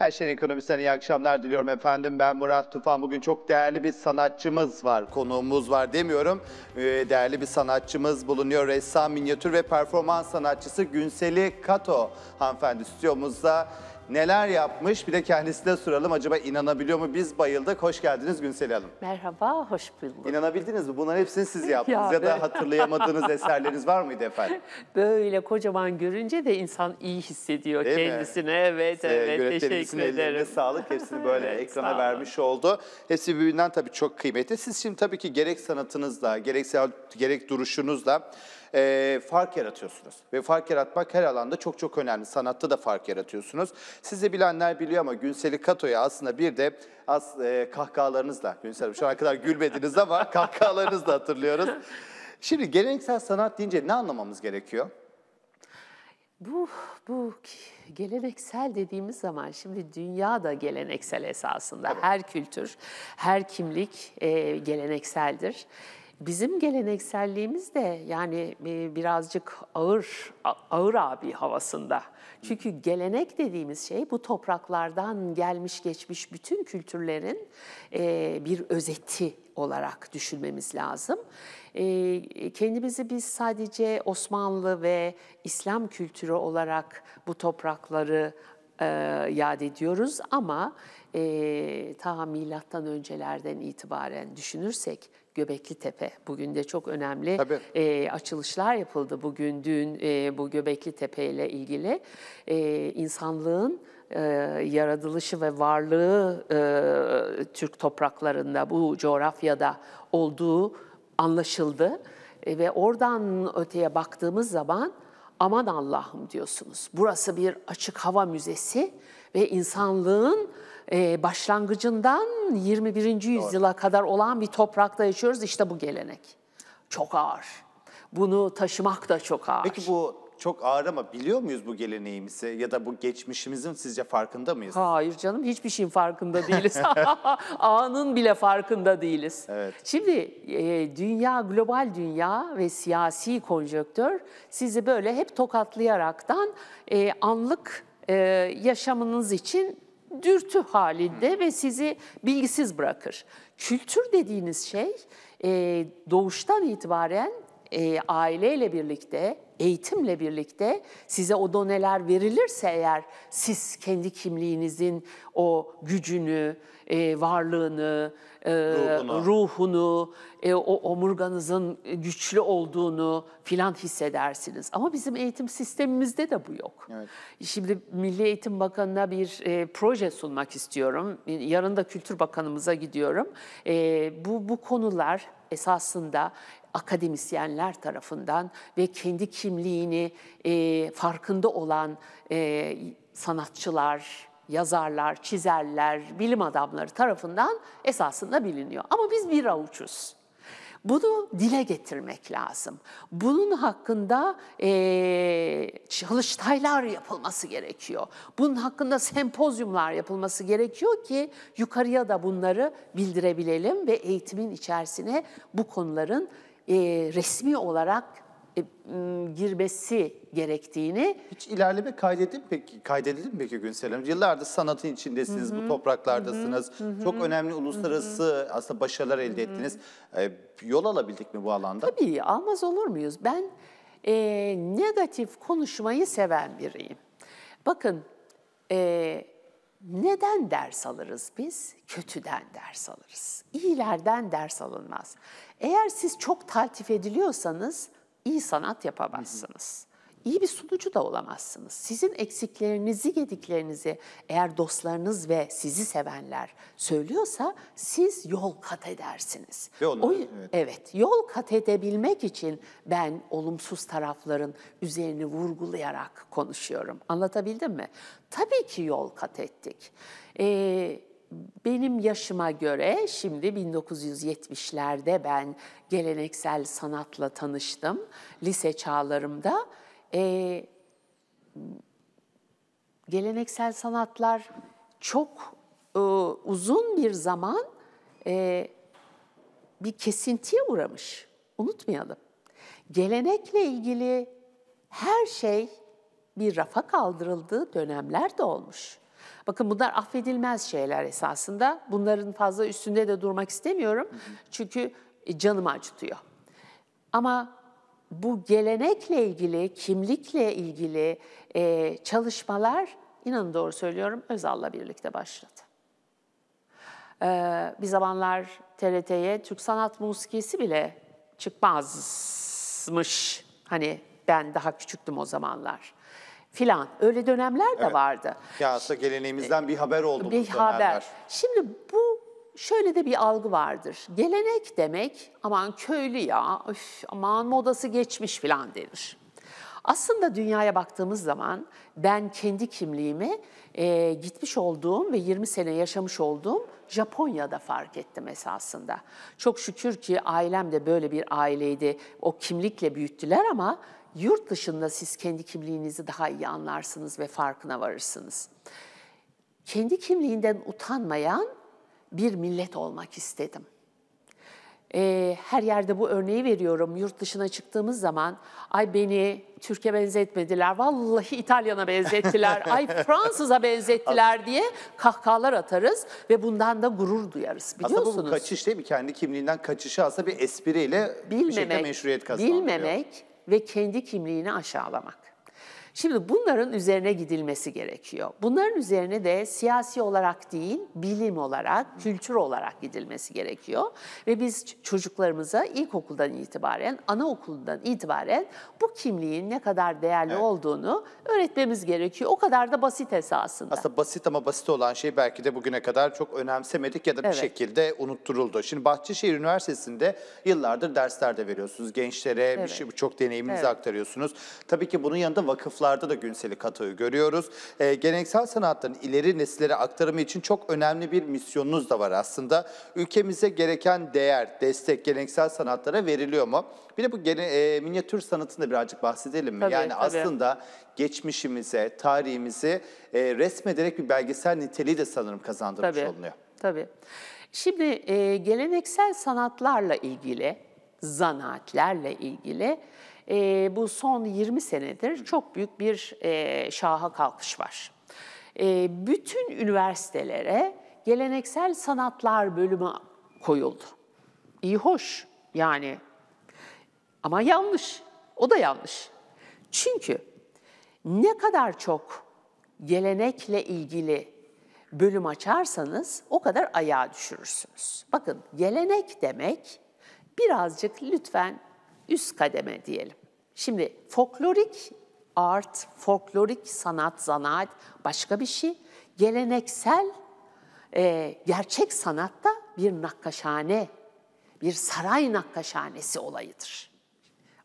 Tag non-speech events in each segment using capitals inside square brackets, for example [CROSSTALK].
Her şeyin ekonomisine iyi akşamlar diliyorum efendim. Ben Murat Tufan. Bugün çok değerli bir sanatçımız var, konuğumuz var demiyorum. Ee, değerli bir sanatçımız bulunuyor. Ressam, minyatür ve performans sanatçısı Günseli Kato hanımefendi stüdyomuzda neler yapmış bir de kendisi de soralım. Acaba inanabiliyor mu? Biz bayıldık. Hoş geldiniz Günsel Hanım. Merhaba, hoş bulduk. İnanabildiniz mi? Bunların hepsini siz [LAUGHS] yaptınız ya, ya da hatırlayamadığınız eserleriniz var mıydı efendim? [LAUGHS] Böyle kocaman görünce de insan iyi hissediyor Değil kendisine. Mi? Evet, evet. teşekkür ederim. sağlık. Hepsini [LAUGHS] böyle evet, ekrana vermiş oldu. Hepsi birbirinden tabii çok kıymetli. Siz şimdi tabii ki gerek sanatınızla, gerek gerek duruşunuzla e, fark yaratıyorsunuz. Ve fark yaratmak her alanda çok çok önemli. Sanatta da fark yaratıyorsunuz. Sizi bilenler biliyor ama Günseli Kato'ya aslında bir de az e, kahkahalarınızla, Günsel Hanım şu ana kadar gülmediniz ama [LAUGHS] kahkahalarınızla hatırlıyoruz. Şimdi geleneksel sanat deyince ne anlamamız gerekiyor? Bu, bu geleneksel dediğimiz zaman şimdi dünya da geleneksel esasında. Evet. Her kültür, her kimlik e, gelenekseldir. Bizim gelenekselliğimiz de yani e, birazcık ağır, ağır abi havasında. Çünkü gelenek dediğimiz şey bu topraklardan gelmiş geçmiş bütün kültürlerin e, bir özeti olarak düşünmemiz lazım. E, kendimizi biz sadece Osmanlı ve İslam kültürü olarak bu toprakları yad ediyoruz ama e, ta milattan öncelerden itibaren düşünürsek Göbekli Tepe. Bugün de çok önemli e, açılışlar yapıldı bugün dün e, bu Göbekli Tepe ile ilgili. E, insanlığın e, yaratılışı ve varlığı e, Türk topraklarında bu coğrafyada olduğu anlaşıldı. E, ve oradan öteye baktığımız zaman aman Allah'ım diyorsunuz. Burası bir açık hava müzesi ve insanlığın ee, başlangıcından 21. yüzyıla Doğru. kadar olan bir toprakta yaşıyoruz. İşte bu gelenek. Çok ağır. Bunu taşımak da çok ağır. Peki bu çok ağır ama biliyor muyuz bu geleneğimizi ya da bu geçmişimizin sizce farkında mıyız? Hayır canım hiçbir şeyin farkında değiliz. [LAUGHS] Anın bile farkında değiliz. Evet. Şimdi e, dünya, global dünya ve siyasi konjöktör sizi böyle hep tokatlayaraktan e, anlık e, yaşamınız için dürtü halinde ve sizi bilgisiz bırakır. Kültür dediğiniz şey e, doğuştan itibaren e, aileyle birlikte, eğitimle birlikte size o doneler verilirse eğer siz kendi kimliğinizin o gücünü, e, varlığını, e, ruhunu, e, o omurganızın e, güçlü olduğunu filan hissedersiniz. Ama bizim eğitim sistemimizde de bu yok. Evet. Şimdi Milli Eğitim Bakanı'na bir e, proje sunmak istiyorum. Yarın da Kültür Bakanımıza gidiyorum. E, bu, bu konular esasında akademisyenler tarafından ve kendi kimliğini e, farkında olan e, sanatçılar, yazarlar, çizerler, bilim adamları tarafından esasında biliniyor. Ama biz bir avuçuz. Bunu dile getirmek lazım. Bunun hakkında e, çalıştaylar yapılması gerekiyor. Bunun hakkında sempozyumlar yapılması gerekiyor ki yukarıya da bunları bildirebilelim ve eğitimin içerisine bu konuların e, resmi olarak e, girmesi gerektiğini. Hiç ilerleme kaydedildi mi peki? Kaydedildi mi peki Günsel Hanım? Yıllardır sanatın içindesiniz, hı hı, bu topraklardasınız. Hı hı, Çok önemli uluslararası hı hı. aslında başarılar elde hı hı. ettiniz. Ee, yol alabildik mi bu alanda? Tabii almaz olur muyuz? Ben e, negatif konuşmayı seven biriyim. Bakın e, neden ders alırız biz? Kötüden ders alırız. İyilerden ders alınmaz. Eğer siz çok taltif ediliyorsanız iyi sanat yapamazsınız. İyi bir sunucu da olamazsınız. Sizin eksiklerinizi, yediklerinizi eğer dostlarınız ve sizi sevenler söylüyorsa siz yol kat edersiniz. Ve onlar, o, evet. evet, yol kat edebilmek için ben olumsuz tarafların üzerini vurgulayarak konuşuyorum. Anlatabildim mi? Tabii ki yol kat ettik. Ee, benim yaşıma göre şimdi 1970'lerde ben geleneksel sanatla tanıştım lise çağlarımda. E, geleneksel sanatlar çok e, uzun bir zaman e, bir kesintiye uğramış. Unutmayalım. Gelenekle ilgili her şey bir rafa kaldırıldığı dönemler de olmuş. Bakın bunlar affedilmez şeyler esasında. Bunların fazla üstünde de durmak istemiyorum. Hı hı. Çünkü e, canımı acıtıyor. Ama bu gelenekle ilgili, kimlikle ilgili e, çalışmalar inanın doğru söylüyorum Özal'la birlikte başladı. Ee, bir zamanlar TRT'ye Türk sanat musikisi bile çıkmazmış. Hani ben daha küçüktüm o zamanlar filan. Öyle dönemler de evet. vardı. Ya aslında geleneğimizden bir haber oldu bir bu haber. Şimdi bu şöyle de bir algı vardır. Gelenek demek aman köylü ya, öf, aman modası geçmiş filan denir. Aslında dünyaya baktığımız zaman ben kendi kimliğimi e, gitmiş olduğum ve 20 sene yaşamış olduğum Japonya'da fark ettim esasında. Çok şükür ki ailem de böyle bir aileydi. O kimlikle büyüttüler ama yurt dışında siz kendi kimliğinizi daha iyi anlarsınız ve farkına varırsınız. Kendi kimliğinden utanmayan bir millet olmak istedim. Ee, her yerde bu örneği veriyorum. Yurt dışına çıktığımız zaman ay beni Türkiye benzetmediler, vallahi İtalyana benzettiler, [LAUGHS] ay Fransız'a benzettiler diye kahkahalar atarız ve bundan da gurur duyarız Biliyor Aslında bu kaçış değil mi? Kendi kimliğinden kaçışı aslında bir espriyle bilmemek, bir şekilde meşruiyet kazanıyor. Bilmemek, ve kendi kimliğini aşağılamak. Şimdi bunların üzerine gidilmesi gerekiyor. Bunların üzerine de siyasi olarak değil, bilim olarak, kültür olarak gidilmesi gerekiyor. Ve biz çocuklarımıza ilkokuldan itibaren, anaokulundan itibaren bu kimliğin ne kadar değerli evet. olduğunu öğretmemiz gerekiyor. O kadar da basit esasında. Aslında basit ama basit olan şey belki de bugüne kadar çok önemsemedik ya da bir evet. şekilde unutturuldu. Şimdi Bahçeşehir Üniversitesi'nde yıllardır derslerde veriyorsunuz. Gençlere evet. birçok şey, deneyiminizi evet. aktarıyorsunuz. Tabii ki bunun yanında vakıflar sanatlarda da Günseli Kato'yu görüyoruz. E, geleneksel sanatların ileri nesillere aktarımı için çok önemli bir misyonunuz da var aslında. Ülkemize gereken değer, destek geleneksel sanatlara veriliyor mu? Bir de bu gene, e, minyatür sanatında birazcık bahsedelim mi? Tabii, yani tabii. aslında geçmişimize, tarihimizi e, resmederek bir belgesel niteliği de sanırım kazandırmış tabii, olunuyor. Tabii. Şimdi e, geleneksel sanatlarla ilgili, zanaatlerle ilgili e, bu son 20 senedir çok büyük bir e, şaha kalkış var. E, bütün üniversitelere geleneksel sanatlar bölümü koyuldu. İyi hoş yani ama yanlış. O da yanlış. Çünkü ne kadar çok gelenekle ilgili bölüm açarsanız o kadar ayağa düşürürsünüz. Bakın gelenek demek birazcık lütfen üst kademe diyelim. Şimdi folklorik art, folklorik sanat, zanaat başka bir şey. Geleneksel, e, gerçek sanatta bir nakkaşhane, bir saray nakkaşhanesi olayıdır.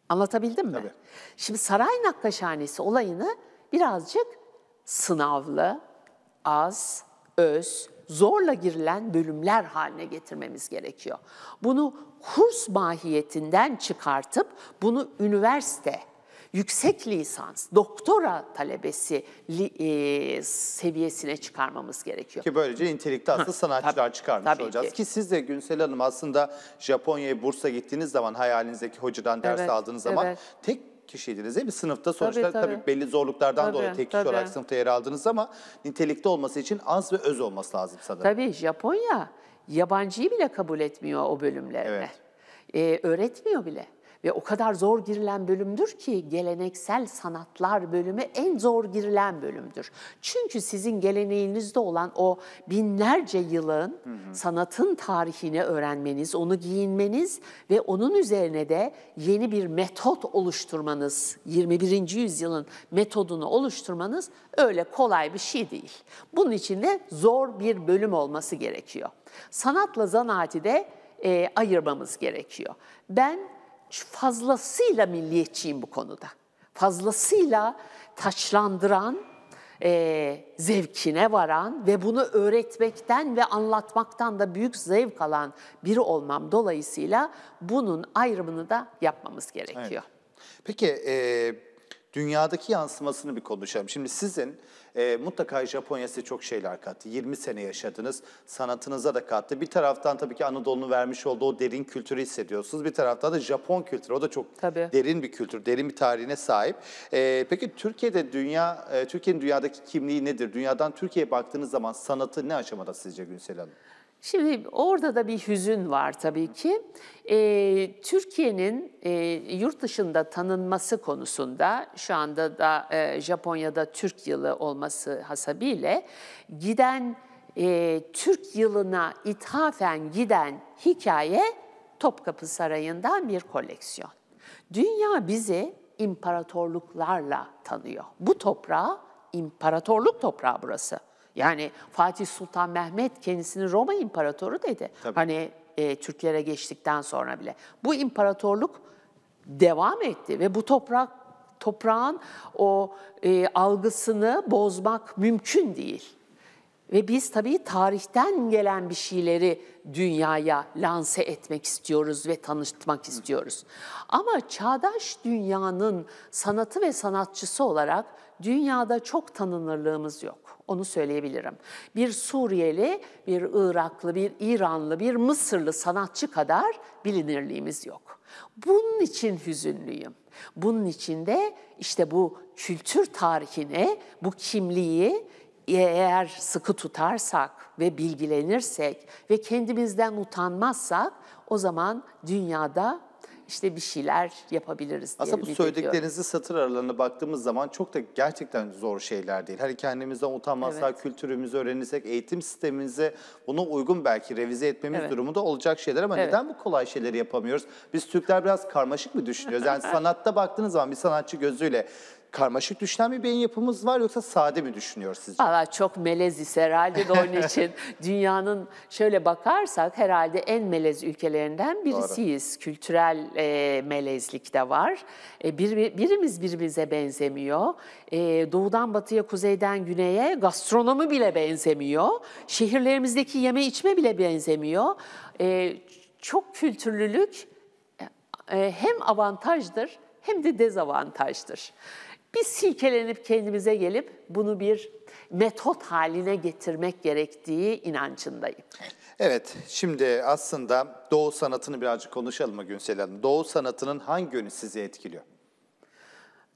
Anlatabildim mi? Tabii. Şimdi saray nakkaşhanesi olayını birazcık sınavlı, az, öz, zorla girilen bölümler haline getirmemiz gerekiyor. Bunu kurs mahiyetinden çıkartıp bunu üniversite, yüksek lisans, doktora talebesi e, seviyesine çıkarmamız gerekiyor. Ki böylece nitelikte aslında sanatçılar tabii, çıkarmış tabii olacağız. Ki. ki siz de Günsel Hanım aslında Japonya'ya, Burs'a gittiğiniz zaman hayalinizdeki hocadan ders evet, aldığınız zaman evet. tek kişiydiniz değil mi? Sınıfta sonuçta tabii, tabii. tabii belli zorluklardan tabii, dolayı tek kişi olarak sınıfta yer aldınız ama nitelikte olması için az ve öz olması lazım sanırım. Tabii Japonya yabancıyı bile kabul etmiyor o bölümlerine. Evet. Ee, öğretmiyor bile. Ve o kadar zor girilen bölümdür ki geleneksel sanatlar bölümü en zor girilen bölümdür. Çünkü sizin geleneğinizde olan o binlerce yılın hı hı. sanatın tarihini öğrenmeniz, onu giyinmeniz ve onun üzerine de yeni bir metot oluşturmanız, 21. yüzyılın metodunu oluşturmanız öyle kolay bir şey değil. Bunun için de zor bir bölüm olması gerekiyor. Sanatla zanaati de e, ayırmamız gerekiyor. Ben fazlasıyla milliyetçiyim bu konuda. Fazlasıyla taçlandıran, e, zevkine varan ve bunu öğretmekten ve anlatmaktan da büyük zevk alan biri olmam dolayısıyla bunun ayrımını da yapmamız gerekiyor. Evet. Peki e, dünyadaki yansımasını bir konuşalım. Şimdi sizin e, mutlaka Japonya size çok şeyler kattı. 20 sene yaşadınız, sanatınıza da kattı. Bir taraftan tabii ki Anadolu'nun vermiş olduğu o derin kültürü hissediyorsunuz. Bir taraftan da Japon kültürü, o da çok tabii. derin bir kültür, derin bir tarihine sahip. E, peki Türkiye'de dünya, e, Türkiye'nin dünyadaki kimliği nedir? Dünyadan Türkiye'ye baktığınız zaman sanatı ne aşamada sizce Günsel Hanım? Şimdi orada da bir hüzün var tabii ki. E, Türkiye'nin e, yurt dışında tanınması konusunda şu anda da e, Japonya'da Türk yılı olması hasabiyle giden e, Türk yılına ithafen giden hikaye Topkapı Sarayı'ndan bir koleksiyon. Dünya bizi imparatorluklarla tanıyor. Bu toprağı imparatorluk toprağı burası. Yani Fatih Sultan Mehmet kendisini Roma İmparatoru dedi. Tabii. Hani e, Türklere geçtikten sonra bile. Bu imparatorluk devam etti ve bu toprak toprağın o e, algısını bozmak mümkün değil. Ve biz tabii tarihten gelen bir şeyleri dünyaya lanse etmek istiyoruz ve tanıtmak istiyoruz. Ama çağdaş dünyanın sanatı ve sanatçısı olarak dünyada çok tanınırlığımız yok. Onu söyleyebilirim. Bir Suriyeli, bir Iraklı, bir İranlı, bir Mısırlı sanatçı kadar bilinirliğimiz yok. Bunun için hüzünlüyüm. Bunun için de işte bu kültür tarihini, bu kimliği eğer sıkı tutarsak ve bilgilenirsek ve kendimizden utanmazsak o zaman dünyada işte bir şeyler yapabiliriz diye Aslında bu söylediklerinizi satır aralarına baktığımız zaman çok da gerçekten zor şeyler değil. Hani kendimizden utanmazsak, evet. kültürümüzü öğrenirsek, eğitim sistemimize buna uygun belki revize etmemiz evet. durumunda olacak şeyler ama evet. neden bu kolay şeyleri yapamıyoruz? Biz Türkler biraz karmaşık mı düşünüyoruz? Yani [LAUGHS] sanatta baktığınız zaman bir sanatçı gözüyle karmaşık düşünen bir beyin yapımız var yoksa sade mi düşünüyor sizce? Valla çok meleziz herhalde de onun için [LAUGHS] dünyanın şöyle bakarsak herhalde en melez ülkelerinden birisiyiz. Doğru. Kültürel e, melezlik de var. E, bir, birimiz birbirimize benzemiyor. E, doğudan batıya, kuzeyden güneye gastronomi bile benzemiyor. Şehirlerimizdeki yeme içme bile benzemiyor. E, çok kültürlülük e, e hem avantajdır hem de dezavantajdır. Biz silkelenip kendimize gelip bunu bir metot haline getirmek gerektiği inancındayım. Evet, şimdi aslında Doğu sanatını birazcık konuşalım mı Günsel Hanım? Doğu sanatının hangi yönü sizi etkiliyor?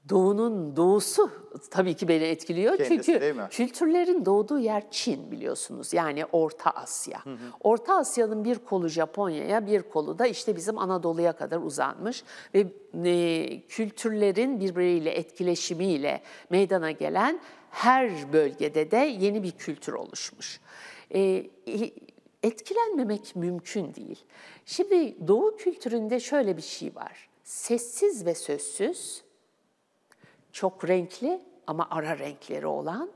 Doğu'nun doğusu tabii ki beni etkiliyor. Kendisi, Çünkü kültürlerin doğduğu yer Çin biliyorsunuz. Yani Orta Asya. Hı hı. Orta Asya'nın bir kolu Japonya'ya, bir kolu da işte bizim Anadolu'ya kadar uzanmış ve e, kültürlerin birbiriyle etkileşimiyle meydana gelen her bölgede de yeni bir kültür oluşmuş. E, etkilenmemek mümkün değil. Şimdi Doğu kültüründe şöyle bir şey var. Sessiz ve sözsüz çok renkli ama ara renkleri olan,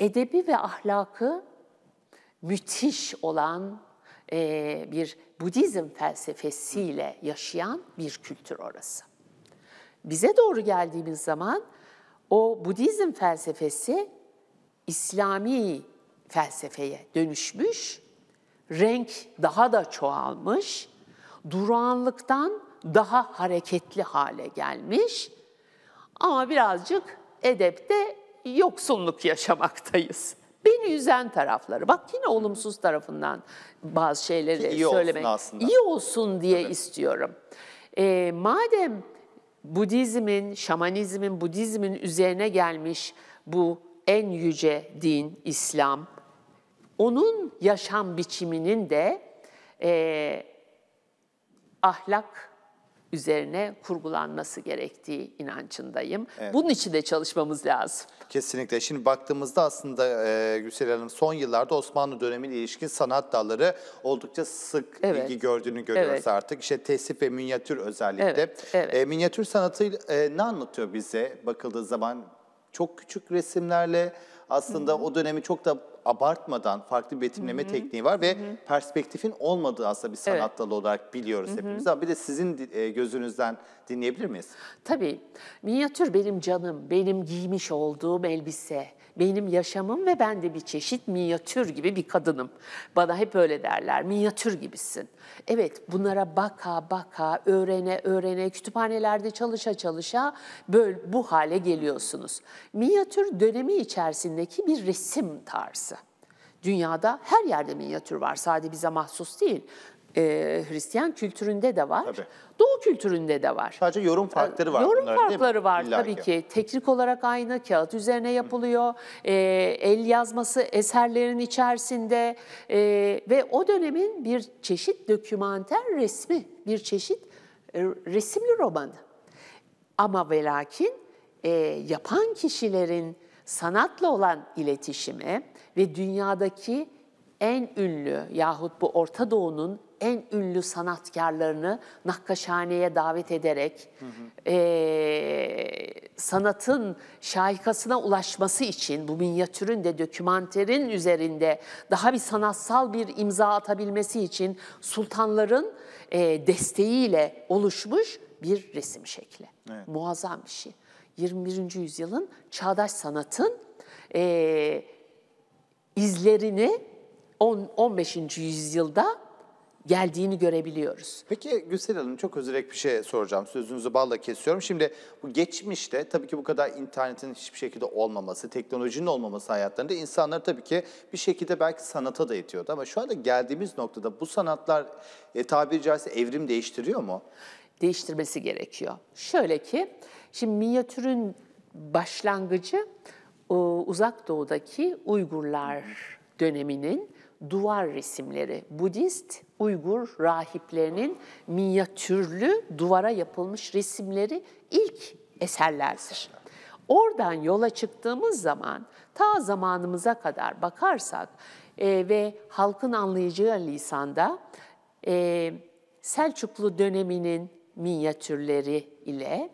edebi ve ahlakı müthiş olan e, bir Budizm felsefesiyle yaşayan bir kültür orası. Bize doğru geldiğimiz zaman o Budizm felsefesi İslami felsefeye dönüşmüş, renk daha da çoğalmış, durağanlıktan daha hareketli hale gelmiş ama birazcık edepte yoksunluk yaşamaktayız. Beni yüzen tarafları. Bak yine olumsuz tarafından bazı şeyleri Ki iyi söylemek. Olsun aslında. İyi olsun diye evet. istiyorum. E, madem Budizmin, şamanizmin, Budizmin üzerine gelmiş bu en yüce din İslam, onun yaşam biçiminin de e, ahlak üzerine kurgulanması gerektiği inancındayım. Evet. Bunun için de çalışmamız lazım. Kesinlikle. Şimdi baktığımızda aslında e, Gülsel Hanım son yıllarda Osmanlı dönemine ilişkin sanat dalları oldukça sık evet. ilgi gördüğünü görüyoruz evet. artık. İşte tesip ve minyatür özellikle. Evet. Evet. E, minyatür sanatı e, ne anlatıyor bize bakıldığı zaman? Çok küçük resimlerle aslında o dönemi çok da abartmadan farklı bir betimleme tekniği var ve perspektifin olmadığı aslında bir sanat Evet. dalı olarak biliyoruz hepimiz. Ama bir de sizin e, gözünüzden dinleyebilir miyiz? Tabii minyatür benim canım, benim giymiş olduğum elbise, benim yaşamım ve ben de bir çeşit minyatür gibi bir kadınım. Bana hep öyle derler, minyatür gibisin. Evet, bunlara baka baka, öğrene öğrene, kütüphanelerde çalışa çalışa böyle bu hale geliyorsunuz. Minyatür dönemi içerisindeki bir resim tarzı. Dünyada her yerde minyatür var. Sadece bize mahsus değil e, Hristiyan kültüründe de var. Tabii. Doğu kültüründe de var. Sadece yorum e, farkları var. Yorum bunlar, farkları var İlla tabii ki. Teknik olarak aynı, kağıt üzerine yapılıyor. E, el yazması eserlerin içerisinde e, ve o dönemin bir çeşit dokümanter resmi, bir çeşit e, resimli romanı. Ama ve e, yapan kişilerin sanatla olan iletişimi ve dünyadaki en ünlü yahut bu Orta Doğu'nun en ünlü sanatkarlarını nakkaşhaneye davet ederek hı hı. E, sanatın şahikasına ulaşması için bu minyatürün de dökümanterin üzerinde daha bir sanatsal bir imza atabilmesi için sultanların e, desteğiyle oluşmuş bir resim şekli. Evet. Muazzam bir şey. 21. yüzyılın çağdaş sanatın e, izlerini 10 15. yüzyılda geldiğini görebiliyoruz. Peki Gülsel Hanım çok özürek bir şey soracağım. Sözünüzü balla kesiyorum. Şimdi bu geçmişte tabii ki bu kadar internetin hiçbir şekilde olmaması, teknolojinin olmaması hayatlarında insanlar tabii ki bir şekilde belki sanata da itiyordu. Ama şu anda geldiğimiz noktada bu sanatlar e, tabiri caizse evrim değiştiriyor mu? Değiştirmesi gerekiyor. Şöyle ki şimdi minyatürün başlangıcı o, e, uzak doğudaki Uygurlar döneminin duvar resimleri. Budist Uygur rahiplerinin minyatürlü duvara yapılmış resimleri ilk eserlerdir. Oradan yola çıktığımız zaman ta zamanımıza kadar bakarsak e, ve halkın anlayacağı lisanda e, Selçuklu döneminin minyatürleri ile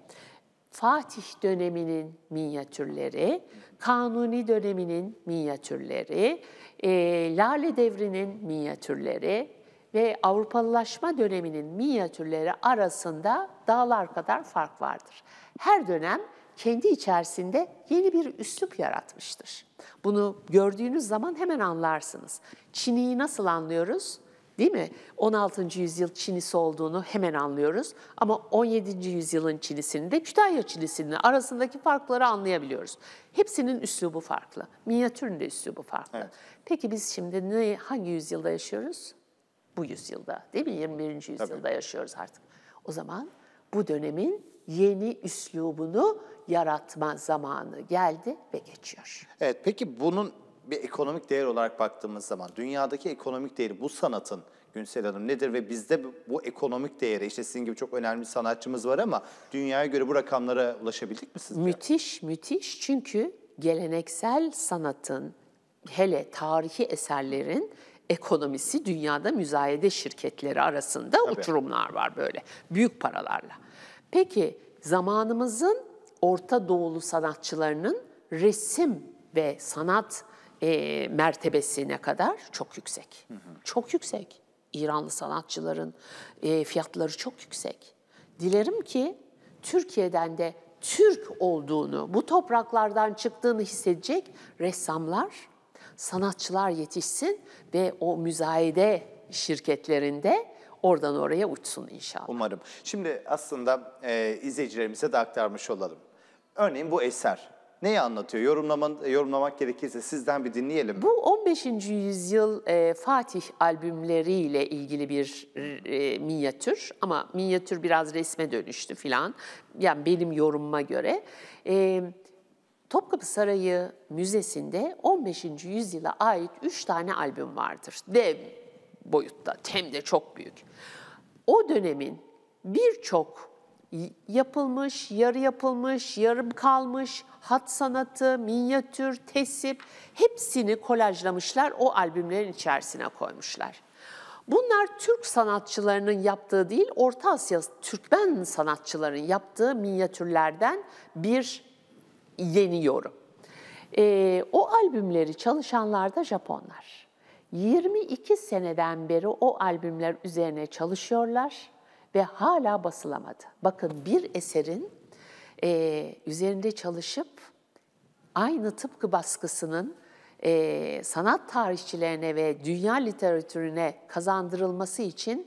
Fatih döneminin minyatürleri, Kanuni döneminin minyatürleri, e, Lale Devri'nin minyatürleri ve Avrupalılaşma döneminin minyatürleri arasında dağlar kadar fark vardır. Her dönem kendi içerisinde yeni bir üslup yaratmıştır. Bunu gördüğünüz zaman hemen anlarsınız. Çin'i nasıl anlıyoruz? Değil mi? 16. yüzyıl Çinisi olduğunu hemen anlıyoruz ama 17. yüzyılın Çinisi'nin de Kütahya Çinisi'nin arasındaki farkları anlayabiliyoruz. Hepsinin üslubu farklı. Minyatürün de üslubu farklı. Evet. Peki biz şimdi ne, hangi yüzyılda yaşıyoruz? Bu yüzyılda değil mi? 21. yüzyılda Tabii. yaşıyoruz artık. O zaman bu dönemin yeni üslubunu yaratma zamanı geldi ve geçiyor. Evet peki bunun bir ekonomik değer olarak baktığımız zaman dünyadaki ekonomik değeri bu sanatın Günsel Hanım nedir ve bizde bu, ekonomik değere işte sizin gibi çok önemli sanatçımız var ama dünyaya göre bu rakamlara ulaşabildik mi sizce? Müthiş, müthiş çünkü geleneksel sanatın hele tarihi eserlerin ekonomisi dünyada müzayede şirketleri arasında Tabii. uçurumlar var böyle büyük paralarla. Peki zamanımızın Orta Doğulu sanatçılarının resim ve sanat e, mertebesine kadar çok yüksek. Hı hı. Çok yüksek. İranlı sanatçıların e, fiyatları çok yüksek. Dilerim ki Türkiye'den de Türk olduğunu, bu topraklardan çıktığını hissedecek ressamlar, sanatçılar yetişsin ve o müzayede şirketlerinde oradan oraya uçsun inşallah. Umarım. Şimdi aslında e, izleyicilerimize de aktarmış olalım. Örneğin bu eser Neyi anlatıyor? Yorumlaman, e, yorumlamak gerekirse sizden bir dinleyelim. Bu 15. yüzyıl e, Fatih albümleriyle ilgili bir e, minyatür ama minyatür biraz resme dönüştü filan. Yani benim yorumuma göre. E, Topkapı Sarayı Müzesi'nde 15. yüzyıla ait 3 tane albüm vardır. Dev boyutta, hem de çok büyük. O dönemin birçok yapılmış, yarı yapılmış, yarım kalmış, hat sanatı, minyatür, tesip hepsini kolajlamışlar o albümlerin içerisine koymuşlar. Bunlar Türk sanatçılarının yaptığı değil, Orta Asya Türkmen sanatçıların yaptığı minyatürlerden bir yeni yorum. E, o albümleri çalışanlar da Japonlar. 22 seneden beri o albümler üzerine çalışıyorlar ve hala basılamadı. Bakın bir eserin e, üzerinde çalışıp aynı tıpkı baskısının e, sanat tarihçilerine ve dünya literatürüne kazandırılması için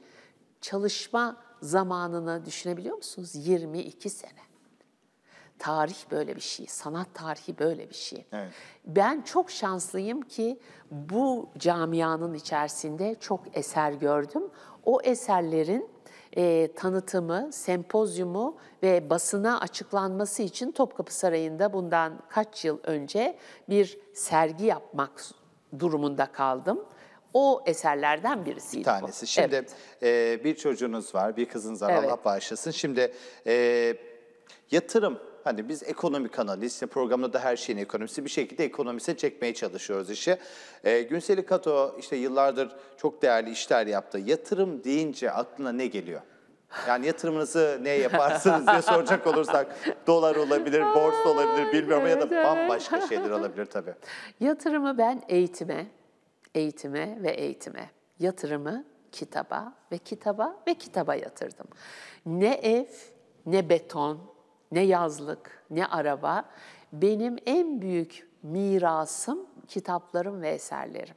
çalışma zamanını düşünebiliyor musunuz? 22 sene. Tarih böyle bir şey, sanat tarihi böyle bir şey. Evet. Ben çok şanslıyım ki bu camianın içerisinde çok eser gördüm. O eserlerin e, tanıtımı, sempozyumu ve basına açıklanması için Topkapı Sarayı'nda bundan kaç yıl önce bir sergi yapmak durumunda kaldım. O eserlerden birisi. Bir tanesi. Bu. Şimdi evet. e, bir çocuğunuz var, bir kızınız var evet. Allah bağışlasın. Şimdi e, yatırım Hani biz ekonomik analiz, programda da her şeyin ekonomisi bir şekilde ekonomisine çekmeye çalışıyoruz işi. E, Günseli Kato işte yıllardır çok değerli işler yaptı. Yatırım deyince aklına ne geliyor? Yani yatırımınızı ne yaparsınız diye soracak olursak dolar olabilir, borsa olabilir bilmiyorum evet, ya da bambaşka şeyler olabilir tabii. [LAUGHS] Yatırımı ben eğitime, eğitime ve eğitime. Yatırımı kitaba ve kitaba ve kitaba yatırdım. Ne ev, ne beton, ne yazlık, ne araba. Benim en büyük mirasım kitaplarım ve eserlerim.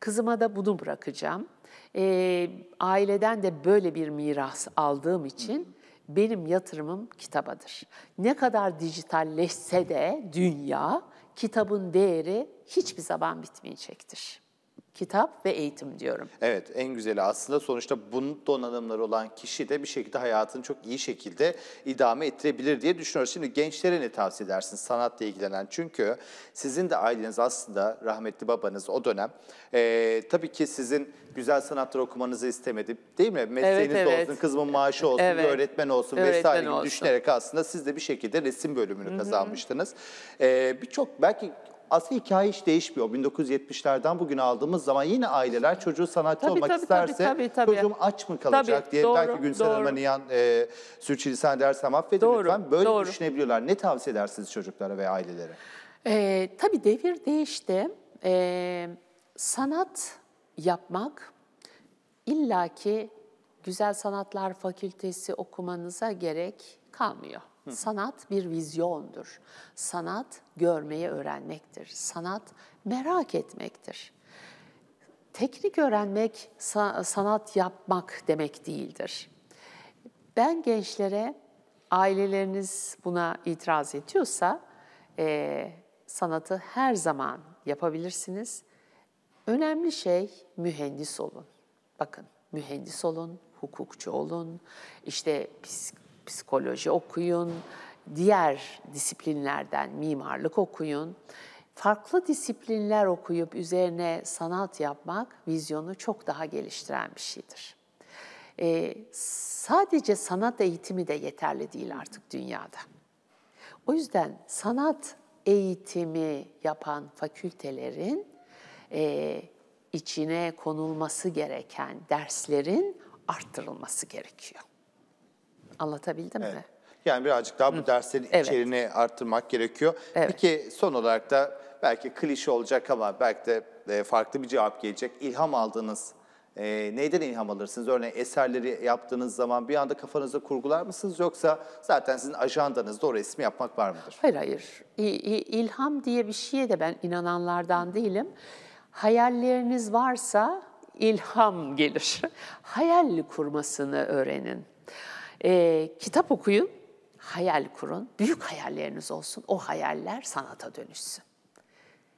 Kızıma da bunu bırakacağım. E, aileden de böyle bir miras aldığım için benim yatırımım kitabadır. Ne kadar dijitalleşse de dünya, kitabın değeri hiçbir zaman bitmeyecektir kitap ve eğitim diyorum. Evet en güzeli aslında sonuçta bunun donanımları olan kişi de bir şekilde hayatını çok iyi şekilde idame ettirebilir diye düşünüyoruz. Şimdi gençlere ne tavsiye edersin sanatla ilgilenen? Çünkü sizin de aileniz aslında rahmetli babanız o dönem e, tabii ki sizin güzel sanatlar okumanızı istemedi değil mi? Mesleğiniz evet, evet. olsun, kızımın maaşı olsun, evet. öğretmen olsun öğretmen vesaire gibi olsun. düşünerek aslında siz de bir şekilde resim bölümünü kazanmıştınız. E, Birçok belki aslında hikaye hiç değişmiyor. 1970'lerden bugün aldığımız zaman yine aileler çocuğu sanatçı tabii, olmak tabii, isterse tabii, tabii, tabii. çocuğum aç mı kalacak tabii, diye doğru, belki Günsel Hanım'a niyan e, sürçülisan dersem affedin doğru, lütfen. Böyle doğru. düşünebiliyorlar. Ne tavsiye edersiniz çocuklara ve ailelere? E, tabii devir değişti. E, sanat yapmak illaki Güzel Sanatlar Fakültesi okumanıza gerek kalmıyor. Sanat bir vizyondur. Sanat görmeyi öğrenmektir. Sanat merak etmektir. Teknik öğrenmek sanat yapmak demek değildir. Ben gençlere aileleriniz buna itiraz ediyorsa e, sanatı her zaman yapabilirsiniz. Önemli şey mühendis olun. Bakın mühendis olun, hukukçu olun, işte psikoloji okuyun, diğer disiplinlerden mimarlık okuyun. Farklı disiplinler okuyup üzerine sanat yapmak vizyonu çok daha geliştiren bir şeydir. Ee, sadece sanat eğitimi de yeterli değil artık dünyada. O yüzden sanat eğitimi yapan fakültelerin e, içine konulması gereken derslerin arttırılması gerekiyor. Anlatabildim evet. mi? Yani birazcık daha bu derslerin evet. içeriğini arttırmak gerekiyor. Evet. Peki son olarak da belki klişe olacak ama belki de e, farklı bir cevap gelecek. İlham aldığınız e, neyden ilham alırsınız? Örneğin eserleri yaptığınız zaman bir anda kafanızda kurgular mısınız yoksa zaten sizin ajandanızda o resmi yapmak var mıdır? Hayır hayır. İlham diye bir şeye de ben inananlardan değilim. Hayalleriniz varsa ilham gelir. [LAUGHS] Hayalli kurmasını öğrenin. E, kitap okuyun, hayal kurun, büyük hayalleriniz olsun, o hayaller sanata dönüşsün.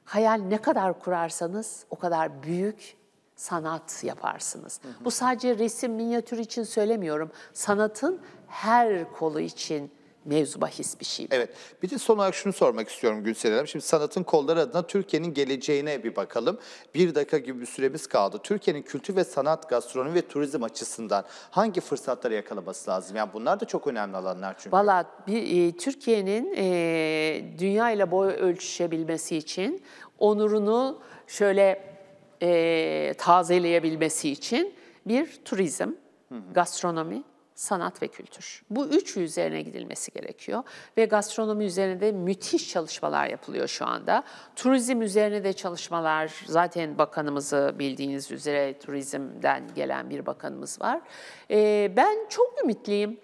Hayal ne kadar kurarsanız o kadar büyük sanat yaparsınız. Hı hı. Bu sadece resim, minyatür için söylemiyorum. Sanatın her kolu için mevzu bahis bir şey. Evet. Bir de son olarak şunu sormak istiyorum Gülsel Hanım. Şimdi sanatın kolları adına Türkiye'nin geleceğine bir bakalım. Bir dakika gibi bir süremiz kaldı. Türkiye'nin kültür ve sanat, gastronomi ve turizm açısından hangi fırsatları yakalaması lazım? Yani bunlar da çok önemli alanlar çünkü. Valla e, Türkiye'nin e, dünya ile boy ölçüşebilmesi için onurunu şöyle e, tazeleyebilmesi için bir turizm, hı hı. gastronomi, sanat ve kültür. Bu üçü üzerine gidilmesi gerekiyor ve gastronomi üzerine de müthiş çalışmalar yapılıyor şu anda. Turizm üzerine de çalışmalar zaten bakanımızı bildiğiniz üzere turizmden gelen bir bakanımız var. Ee, ben çok ümitliyim.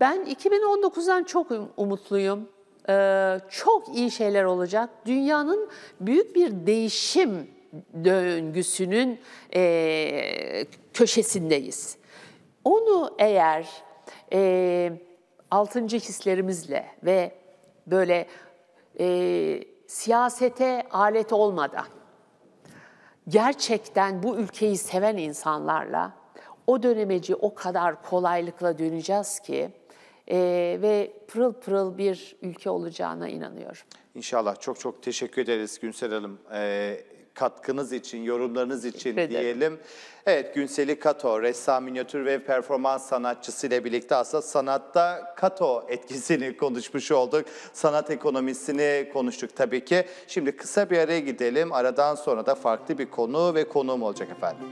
Ben 2019'dan çok um, umutluyum. Ee, çok iyi şeyler olacak. Dünyanın büyük bir değişim döngüsünün e, köşesindeyiz. Onu eğer e, altıncı hislerimizle ve böyle e, siyasete alet olmadan gerçekten bu ülkeyi seven insanlarla o dönemeci o kadar kolaylıkla döneceğiz ki e, ve pırıl pırıl bir ülke olacağına inanıyorum. İnşallah çok çok teşekkür ederiz Günsel Hanım. E, katkınız için, yorumlarınız için diyelim. Evet Günseli Kato, ressam, minyatür ve performans sanatçısı ile birlikte aslında sanatta Kato etkisini [LAUGHS] konuşmuş olduk. Sanat ekonomisini konuştuk tabii ki. Şimdi kısa bir araya gidelim. Aradan sonra da farklı bir konu ve konuğum olacak efendim.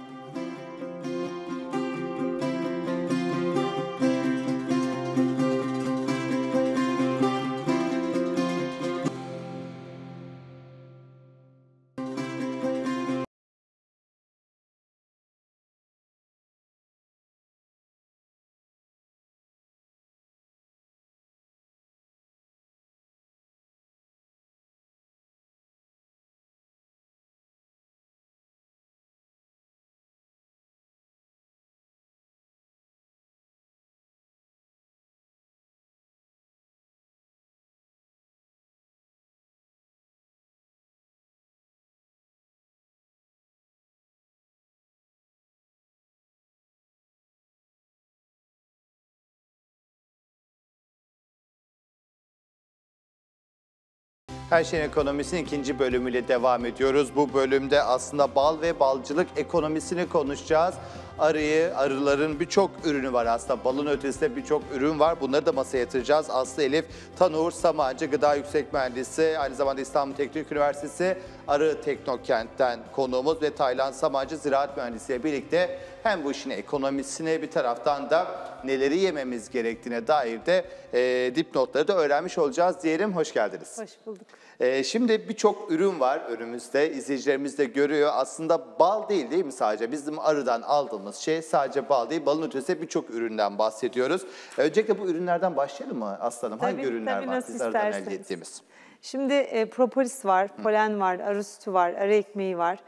Her şeyin ekonomisinin ikinci bölümüyle devam ediyoruz. Bu bölümde aslında bal ve balcılık ekonomisini konuşacağız arıyı, arıların birçok ürünü var aslında. Balın ötesinde birçok ürün var. Bunları da masaya yatıracağız. Aslı Elif Tanur Samancı, Gıda Yüksek Mühendisi, aynı zamanda İstanbul Teknik Üniversitesi Arı Teknokent'ten konuğumuz ve Taylan Samancı Ziraat Mühendisi'yle birlikte hem bu işin ekonomisine bir taraftan da neleri yememiz gerektiğine dair de e, dipnotları da öğrenmiş olacağız diyelim. Hoş geldiniz. Hoş bulduk. Ee, şimdi birçok ürün var önümüzde, izleyicilerimiz de görüyor. Aslında bal değil değil mi sadece? Bizim arıdan aldığımız şey sadece bal değil, balın ötesinde birçok üründen bahsediyoruz. E, öncelikle bu ürünlerden başlayalım mı Aslanım? Tabii, Hangi ürünler tabii, var biz arıdan elde ettiğimiz? Şimdi e, propolis var, polen var, arı sütü var, arı ekmeği var.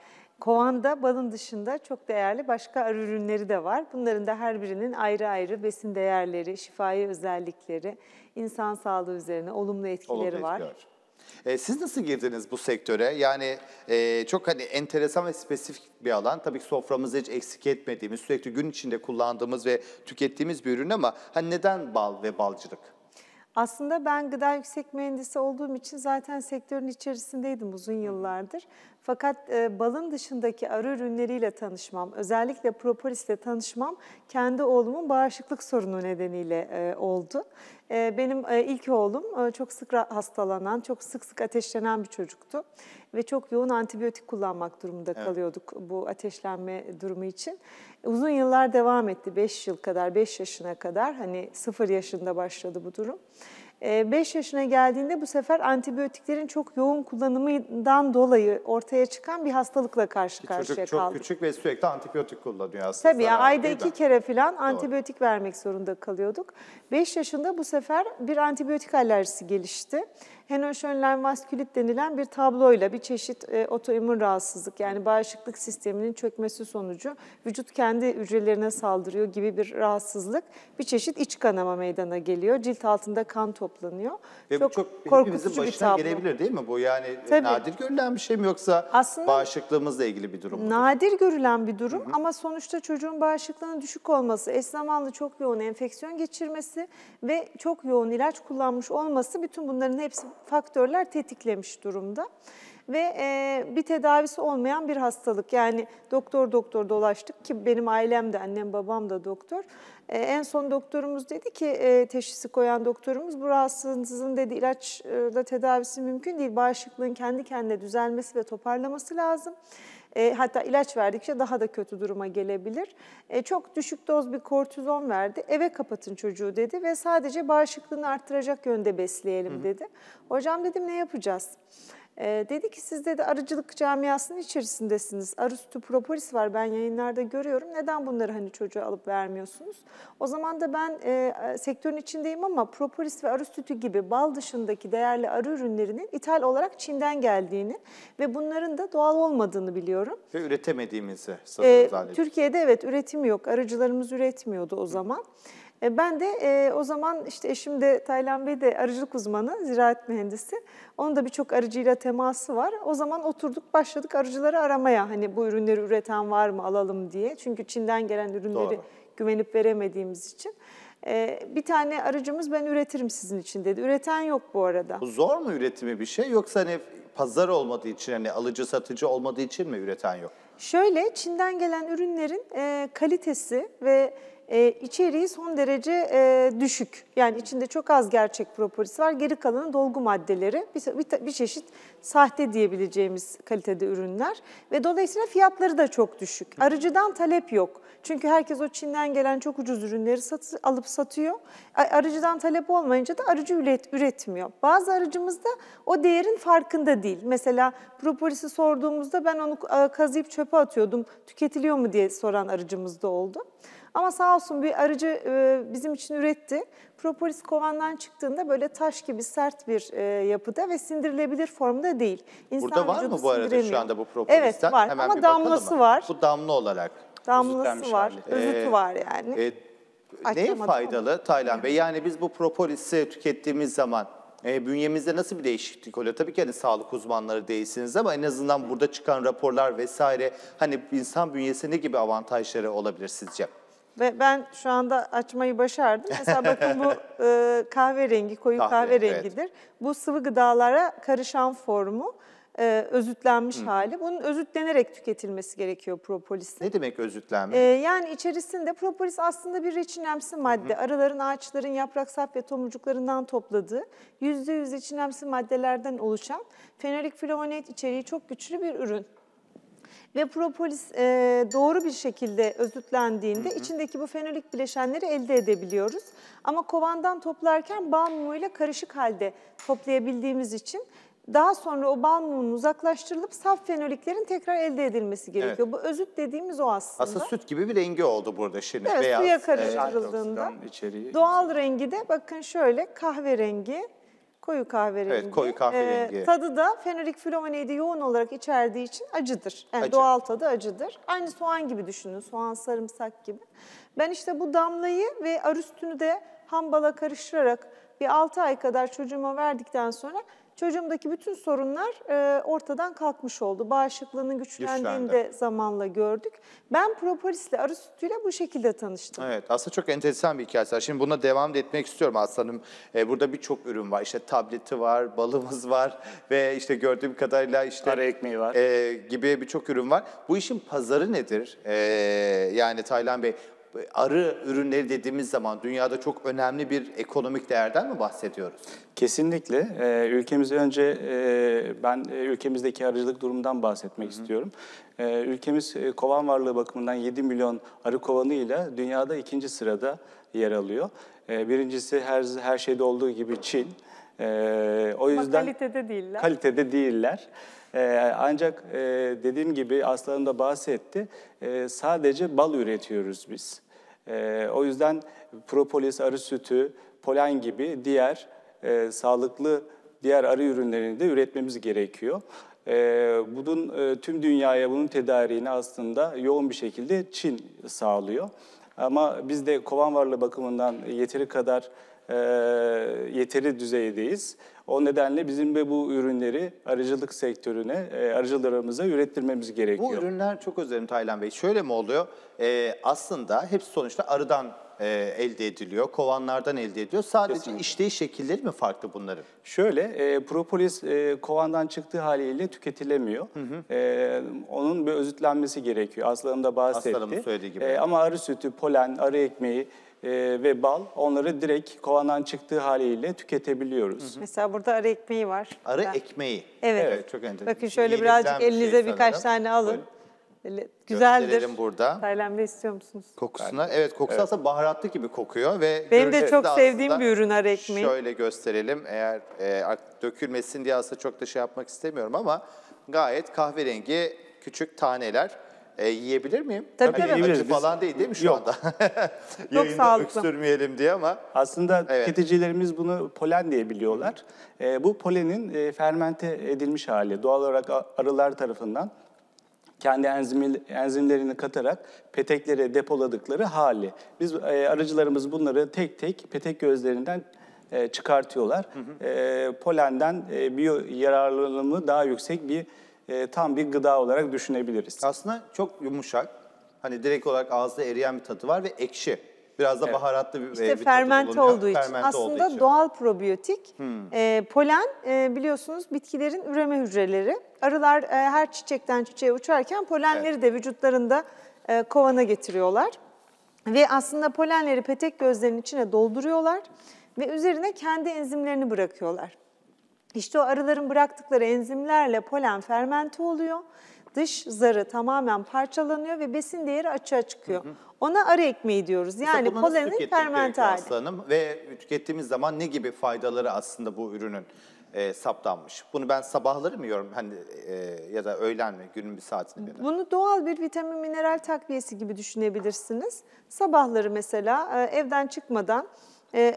Kovanda balın dışında çok değerli başka arı ürünleri de var. Bunların da her birinin ayrı ayrı besin değerleri, şifai özellikleri, insan sağlığı üzerine olumlu etkileri olumlu var. Etkiler. E, siz nasıl girdiniz bu sektöre? Yani e, çok hani enteresan ve spesifik bir alan. Tabii ki soframızı hiç eksik etmediğimiz, sürekli gün içinde kullandığımız ve tükettiğimiz bir ürün ama hani neden bal ve balcılık? Aslında ben gıda yüksek mühendisi olduğum için zaten sektörün içerisindeydim uzun yıllardır. Fakat e, balın dışındaki arı ürünleriyle tanışmam, özellikle propolisle tanışmam kendi oğlumun bağışıklık sorunu nedeniyle e, oldu. E, benim e, ilk oğlum e, çok sık hastalanan, çok sık sık ateşlenen bir çocuktu ve çok yoğun antibiyotik kullanmak durumunda evet. kalıyorduk bu ateşlenme durumu için. Uzun yıllar devam etti, 5 yıl kadar, 5 yaşına kadar hani 0 yaşında başladı bu durum. 5 ee, yaşına geldiğinde bu sefer antibiyotiklerin çok yoğun kullanımından dolayı ortaya çıkan bir hastalıkla karşı Çocuk karşıya Çocuk çok küçük ve sürekli antibiyotik kullanıyor aslında. Tabii ya, ayda iki kere falan antibiyotik Doğru. vermek zorunda kalıyorduk. 5 yaşında bu sefer bir antibiyotik alerjisi gelişti. Henoşönlen vaskülit denilen bir tabloyla bir çeşit e, otoimmün rahatsızlık yani bağışıklık sisteminin çökmesi sonucu vücut kendi hücrelerine saldırıyor gibi bir rahatsızlık. Bir çeşit iç kanama meydana geliyor. Cilt altında kan toplanıyor. Ve çok, bu çok korkutucu bir tablo. gelebilir değil mi bu? Yani e, Tabii. nadir görülen bir şey mi yoksa Aslında bağışıklığımızla ilgili bir durum mu? Nadir görülen bir durum Hı -hı. ama sonuçta çocuğun bağışıklığının düşük olması, eş zamanlı çok yoğun enfeksiyon geçirmesi ve çok yoğun ilaç kullanmış olması bütün bunların hepsi faktörler tetiklemiş durumda. Ve e, bir tedavisi olmayan bir hastalık. Yani doktor doktor dolaştık ki benim ailem de annem babam da doktor. E, en son doktorumuz dedi ki e, teşhisi koyan doktorumuz bu rahatsızlığın dedi ilaçla tedavisi mümkün değil. Bağışıklığın kendi kendine düzelmesi ve toparlaması lazım. E, hatta ilaç verdikçe daha da kötü duruma gelebilir. E, çok düşük doz bir kortizon verdi. Eve kapatın çocuğu dedi ve sadece bağışıklığını arttıracak yönde besleyelim dedi. Hı hı. Hocam dedim ne yapacağız? E, dedi ki siz dedi arıcılık camiasının içerisindesiniz. Arı sütü propolis var ben yayınlarda görüyorum. Neden bunları hani çocuğa alıp vermiyorsunuz? O zaman da ben e, e sektörün içindeyim ama propolis ve arı sütü gibi bal dışındaki değerli arı ürünlerinin ithal olarak Çin'den geldiğini ve bunların da doğal olmadığını biliyorum. Ve üretemediğimizi ee, sanırım e, Türkiye'de evet üretim yok. Arıcılarımız üretmiyordu o zaman. Hı. E, ben de e, o zaman işte eşim de Taylan Bey de arıcılık uzmanı, ziraat mühendisi. Onun da birçok arıcıyla teması var. O zaman oturduk başladık arıcıları aramaya. Hani bu ürünleri üreten var mı alalım diye. Çünkü Çin'den gelen ürünleri Doğru. güvenip veremediğimiz için. E, bir tane arıcımız ben üretirim sizin için dedi. Üreten yok bu arada. zor mu üretimi bir şey yoksa hani pazar olmadığı için hani alıcı satıcı olmadığı için mi üreten yok? Şöyle Çin'den gelen ürünlerin e, kalitesi ve e, içeriği son derece e, düşük. Yani içinde çok az gerçek propolis var. Geri kalanı dolgu maddeleri, bir, bir, bir çeşit sahte diyebileceğimiz kalitede ürünler. Ve dolayısıyla fiyatları da çok düşük. Arıcıdan talep yok. Çünkü herkes o Çin'den gelen çok ucuz ürünleri satı, alıp satıyor. Arıcıdan talep olmayınca da arıcı üret, üretmiyor. Bazı arıcımız da o değerin farkında değil. Mesela propolisi sorduğumuzda ben onu kazıyıp çöpe atıyordum. Tüketiliyor mu diye soran arıcımız da oldu. Ama sağ olsun bir aracı e, bizim için üretti. Propolis kovandan çıktığında böyle taş gibi sert bir e, yapıda ve sindirilebilir formda değil. İnsan Burada var mı bu arada şu anda bu propolisten? Evet var Hemen ama damlası mı? var. Bu damla olarak. Damlası var, özütü ee, var yani. E, neye faydalı Taylan Bey? Yani biz bu propolisi tükettiğimiz zaman e, bünyemizde nasıl bir değişiklik oluyor? Tabii ki hani sağlık uzmanları değilsiniz ama en azından burada çıkan raporlar vesaire hani insan bünyesinde gibi avantajları olabilir sizce? Ve ben şu anda açmayı başardım. Mesela bakın bu [LAUGHS] e, kahverengi, koyu Kahve, kahverengidir. Evet. Bu sıvı gıdalara karışan formu, e, özütlenmiş Hı. hali. Bunun özütlenerek tüketilmesi gerekiyor propolisin. Ne demek özütlenme? E, yani içerisinde propolis aslında bir reçinemsi madde. Hı. Arıların, ağaçların yaprak sap ve tomurcuklarından topladığı yüzde yüz reçinemsi maddelerden oluşan fenolik flavonoid içeriği çok güçlü bir ürün ve propolis e, doğru bir şekilde özütlendiğinde hı hı. içindeki bu fenolik bileşenleri elde edebiliyoruz. Ama kovandan toplarken bal ile karışık halde toplayabildiğimiz için daha sonra o bal uzaklaştırılıp saf fenoliklerin tekrar elde edilmesi gerekiyor. Evet. Bu özüt dediğimiz o aslında. Aslında süt gibi bir rengi oldu burada şimdi. Evet, Beyaz, suya e, karıştırıldığında. Evet, içeriği. Doğal rengi de bakın şöyle kahverengi Koyu kahverengi. Evet, koyu kahverengi. Ee, tadı da fenolik filomeneydi yoğun olarak içerdiği için acıdır. Yani Acı. doğal tadı acıdır. Aynı soğan gibi düşünün, soğan, sarımsak gibi. Ben işte bu damlayı ve arüstünü de hambala karıştırarak bir 6 ay kadar çocuğuma verdikten sonra Çocuğumdaki bütün sorunlar e, ortadan kalkmış oldu. Bağışıklığının güçlendiğini de zamanla gördük. Ben propolisle, arı sütüyle bu şekilde tanıştım. Evet, aslında çok enteresan bir hikayesi var. Şimdi buna devam da etmek istiyorum aslanım. E, burada birçok ürün var. İşte tableti var, balımız var [LAUGHS] ve işte gördüğüm kadarıyla işte... Ara ekmeği var. E, gibi birçok ürün var. Bu işin pazarı nedir? E, yani Taylan Bey, arı ürünleri dediğimiz zaman dünyada çok önemli bir ekonomik değerden mi bahsediyoruz? Kesinlikle. Ee, ülkemizde önce e, ben e, ülkemizdeki arıcılık durumundan bahsetmek Hı -hı. istiyorum. Ee, ülkemiz e, kovan varlığı bakımından 7 milyon arı kovanı ile dünyada ikinci sırada yer alıyor. Ee, birincisi her her şeyde olduğu gibi Çin. Ee, o Ama yüzden kalitede değiller. Kalitede değiller. Ee, ancak e, dediğim gibi Aslı Hanım da bahsetti, ee, sadece bal üretiyoruz biz. Ee, o yüzden propolis, arı sütü, polen gibi diğer e, sağlıklı diğer arı ürünlerini de üretmemiz gerekiyor. E, bunun tüm dünyaya bunun tedariğini aslında yoğun bir şekilde Çin sağlıyor. Ama biz de kovan varlığı bakımından yeteri kadar e, yeteri düzeydeyiz. O nedenle bizim de bu ürünleri arıcılık sektörüne, e, arıcılarımıza ürettirmemiz gerekiyor. Bu ürünler çok özelim Taylan Bey. Şöyle mi oluyor? Ee, aslında hepsi sonuçta arıdan e, elde ediliyor, kovanlardan elde ediliyor. Sadece Kesinlikle. işleyiş şekilleri mi farklı bunların? Şöyle, e, propolis e, kovandan çıktığı haliyle tüketilemiyor. Hı hı. E, onun bir özütlenmesi gerekiyor. Aslanım da bahsetti. Aslanım söylediği gibi. E, ama arı sütü, polen, arı ekmeği e, ve bal onları direkt kovandan çıktığı haliyle tüketebiliyoruz. Hı hı. Mesela burada arı ekmeği var. Arı ben... ekmeği. Evet. evet çok enteresan. Bakın şöyle İyi birazcık elinize şey birkaç tane alın. Böyle. Güzeldir. Gösterelim burada. Taylan istiyor musunuz? Kokusuna, evet kokusu evet. aslında baharatlı gibi kokuyor ve Benim de çok sevdiğim bir ürün arı ekmeği. Şöyle gösterelim eğer e, dökülmesin diye aslında çok da şey yapmak istemiyorum ama gayet kahverengi küçük taneler. E, yiyebilir miyim? Tabii, Tabii yiyebiliriz. Acı biz... falan değil değil mi şu Yok. anda? [LAUGHS] Yayında sağlıklı. öksürmeyelim diye ama. Aslında evet. tüketicilerimiz bunu polen diye biliyorlar. E, bu polenin e, fermente edilmiş hali. Doğal olarak arılar tarafından kendi enzimi, enzimlerini katarak peteklere depoladıkları hali. Biz e, arıcılarımız bunları tek tek petek gözlerinden e, çıkartıyorlar. Hı hı. E, polenden e, biyo yararlılığımı daha yüksek bir e, tam bir gıda olarak düşünebiliriz. Aslında çok yumuşak. Hani direkt olarak ağızda eriyen bir tadı var ve ekşi. Biraz da evet. baharatlı bir, e, işte bir fermente tadı olduğu için. Fermente Aslında olduğu için. doğal probiyotik. Hmm. E, polen e, biliyorsunuz bitkilerin üreme hücreleri. Arılar e, her çiçekten çiçeğe uçarken polenleri evet. de vücutlarında e, kovana getiriyorlar. Ve aslında polenleri petek gözlerinin içine dolduruyorlar ve üzerine kendi enzimlerini bırakıyorlar. İşte o arıların bıraktıkları enzimlerle polen fermente oluyor. Dış zarı tamamen parçalanıyor ve besin değeri açığa çıkıyor. Hı hı. Ona arı ekmeği diyoruz. Yani polenin fermente hali. Aslanım ve tükettiğimiz zaman ne gibi faydaları aslında bu ürünün? e, saptanmış. Bunu ben sabahları mı yiyorum hani e, ya da öğlen mi günün bir saatinde? Mi? Bunu doğal bir vitamin mineral takviyesi gibi düşünebilirsiniz. Sabahları mesela e, evden çıkmadan 6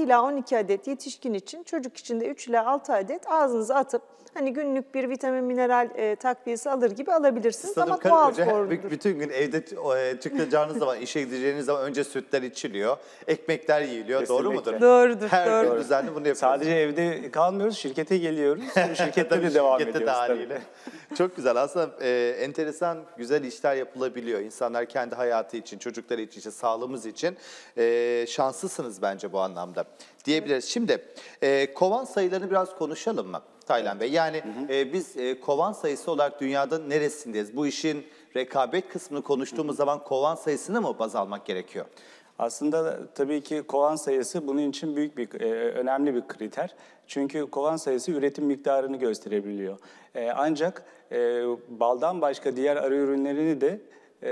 ee, ila 12 adet yetişkin için, çocuk için de 3 ila 6 adet ağzınıza atıp hani günlük bir vitamin mineral e, takviyesi alır gibi alabilirsiniz Sanırım ama doğal korunudur. Bütün gün evde e, çıkacağınız zaman, işe gideceğiniz zaman önce sütler içiliyor, ekmekler yiyiliyor. Kesinlikle. Doğru mudur? Doğrudur. Her doğrudur. gün düzenli bunu yapıyoruz. Sadece evde kalmıyoruz, şirkete geliyoruz. [LAUGHS] Şirkette tabii, de devam şirkette ediyoruz. De haliyle. Çok güzel. Aslında e, enteresan, güzel işler yapılabiliyor. İnsanlar kendi hayatı için, çocukları için, işte sağlığımız için e, şanslısınız bence bu anlamda diyebiliriz. Şimdi e, kovan sayılarını biraz konuşalım mı Taylan Bey? Yani hı hı. E, biz e, kovan sayısı olarak dünyada neresindeyiz? Bu işin rekabet kısmını konuştuğumuz hı zaman kovan sayısını mı baz almak gerekiyor? Aslında tabii ki kovan sayısı bunun için büyük bir e, önemli bir kriter. Çünkü kovan sayısı üretim miktarını gösterebiliyor. E, ancak e, baldan başka diğer arı ürünlerini de e,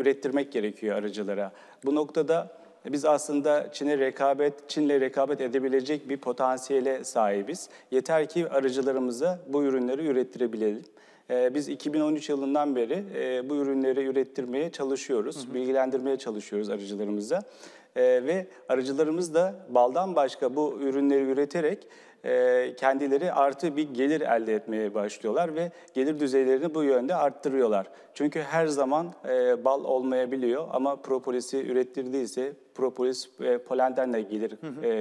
ürettirmek gerekiyor arıcılara. Bu noktada biz aslında Çin'e rekabet, Çin'le rekabet edebilecek bir potansiyele sahibiz. Yeter ki aracılarımıza bu ürünleri ürettirebilelim. Ee, biz 2013 yılından beri e, bu ürünleri ürettirmeye çalışıyoruz, hı hı. bilgilendirmeye çalışıyoruz aracılarımıza. Ee, ve aracılarımız da baldan başka bu ürünleri üreterek e, kendileri artı bir gelir elde etmeye başlıyorlar ve gelir düzeylerini bu yönde arttırıyorlar. Çünkü her zaman e, bal olmayabiliyor ama propolisi ürettirdiyse propolis e, polenden de gelir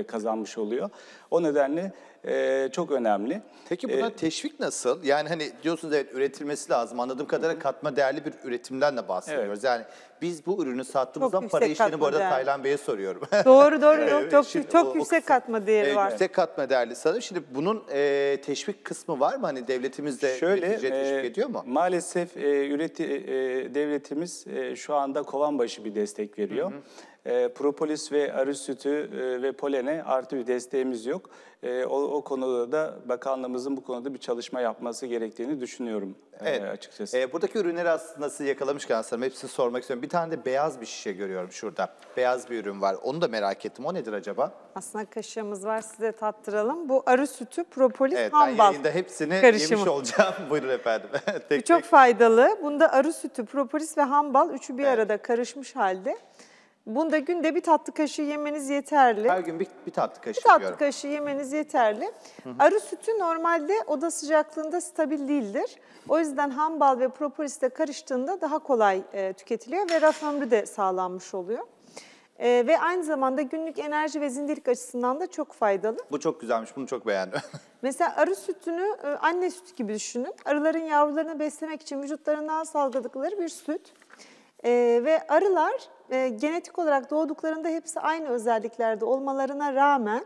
kazanmış oluyor. O nedenle e, çok önemli. Peki ee, buna ee, teşvik nasıl? Yani hani diyorsunuz evet üretilmesi lazım. Anladığım kadarıyla katma değerli bir üretimden de bahsediyoruz. Evet. Yani biz bu ürünü sattığımızdan para işini bu arada değerli. Taylan Bey'e soruyorum. [LAUGHS] Doğru doğru. [LAUGHS] evet, çok şimdi, çok o, yüksek o katma değeri e, var. Yüksek katma değerli sanırım. Şimdi bunun e, teşvik kısmı var mı? Hani devletimiz de Şöyle, üretici e, teşvik ediyor mu? Maalesef e, üreti, e, devletimiz e, şu anda kovan başı bir destek veriyor. Hı hı. E, propolis ve arı sütü e, ve polene artı bir desteğimiz yok. E, o, o konuda da bakanlığımızın bu konuda bir çalışma yapması gerektiğini düşünüyorum e, evet. e, açıkçası. E, buradaki ürünleri aslında siz yakalamışken aslında hepsini sormak istiyorum. Bir tane de beyaz bir şişe görüyorum şurada. Beyaz bir ürün var. Onu da merak ettim. O nedir acaba? Aslında kaşığımız var size tattıralım. Bu arı sütü, propolis, evet, hambal karışımı. Evet ben hepsini karışımı. yemiş olacağım. [LAUGHS] Buyurun efendim. tek, bu çok tek. faydalı. Bunda arı sütü, propolis ve hambal üçü bir evet. arada karışmış halde Bunda günde bir tatlı kaşığı yemeniz yeterli. Her gün bir, bir tatlı kaşığı Bir tatlı diyorum. kaşığı yemeniz yeterli. Arı sütü normalde oda sıcaklığında stabil değildir. O yüzden ham bal ve propolisle karıştığında daha kolay e, tüketiliyor ve raf ömrü de sağlanmış oluyor. E, ve aynı zamanda günlük enerji ve zindelik açısından da çok faydalı. Bu çok güzelmiş, bunu çok beğendim. [LAUGHS] Mesela arı sütünü e, anne sütü gibi düşünün. Arıların yavrularını beslemek için vücutlarından salgıladıkları bir süt. E, ve arılar e, genetik olarak doğduklarında hepsi aynı özelliklerde olmalarına rağmen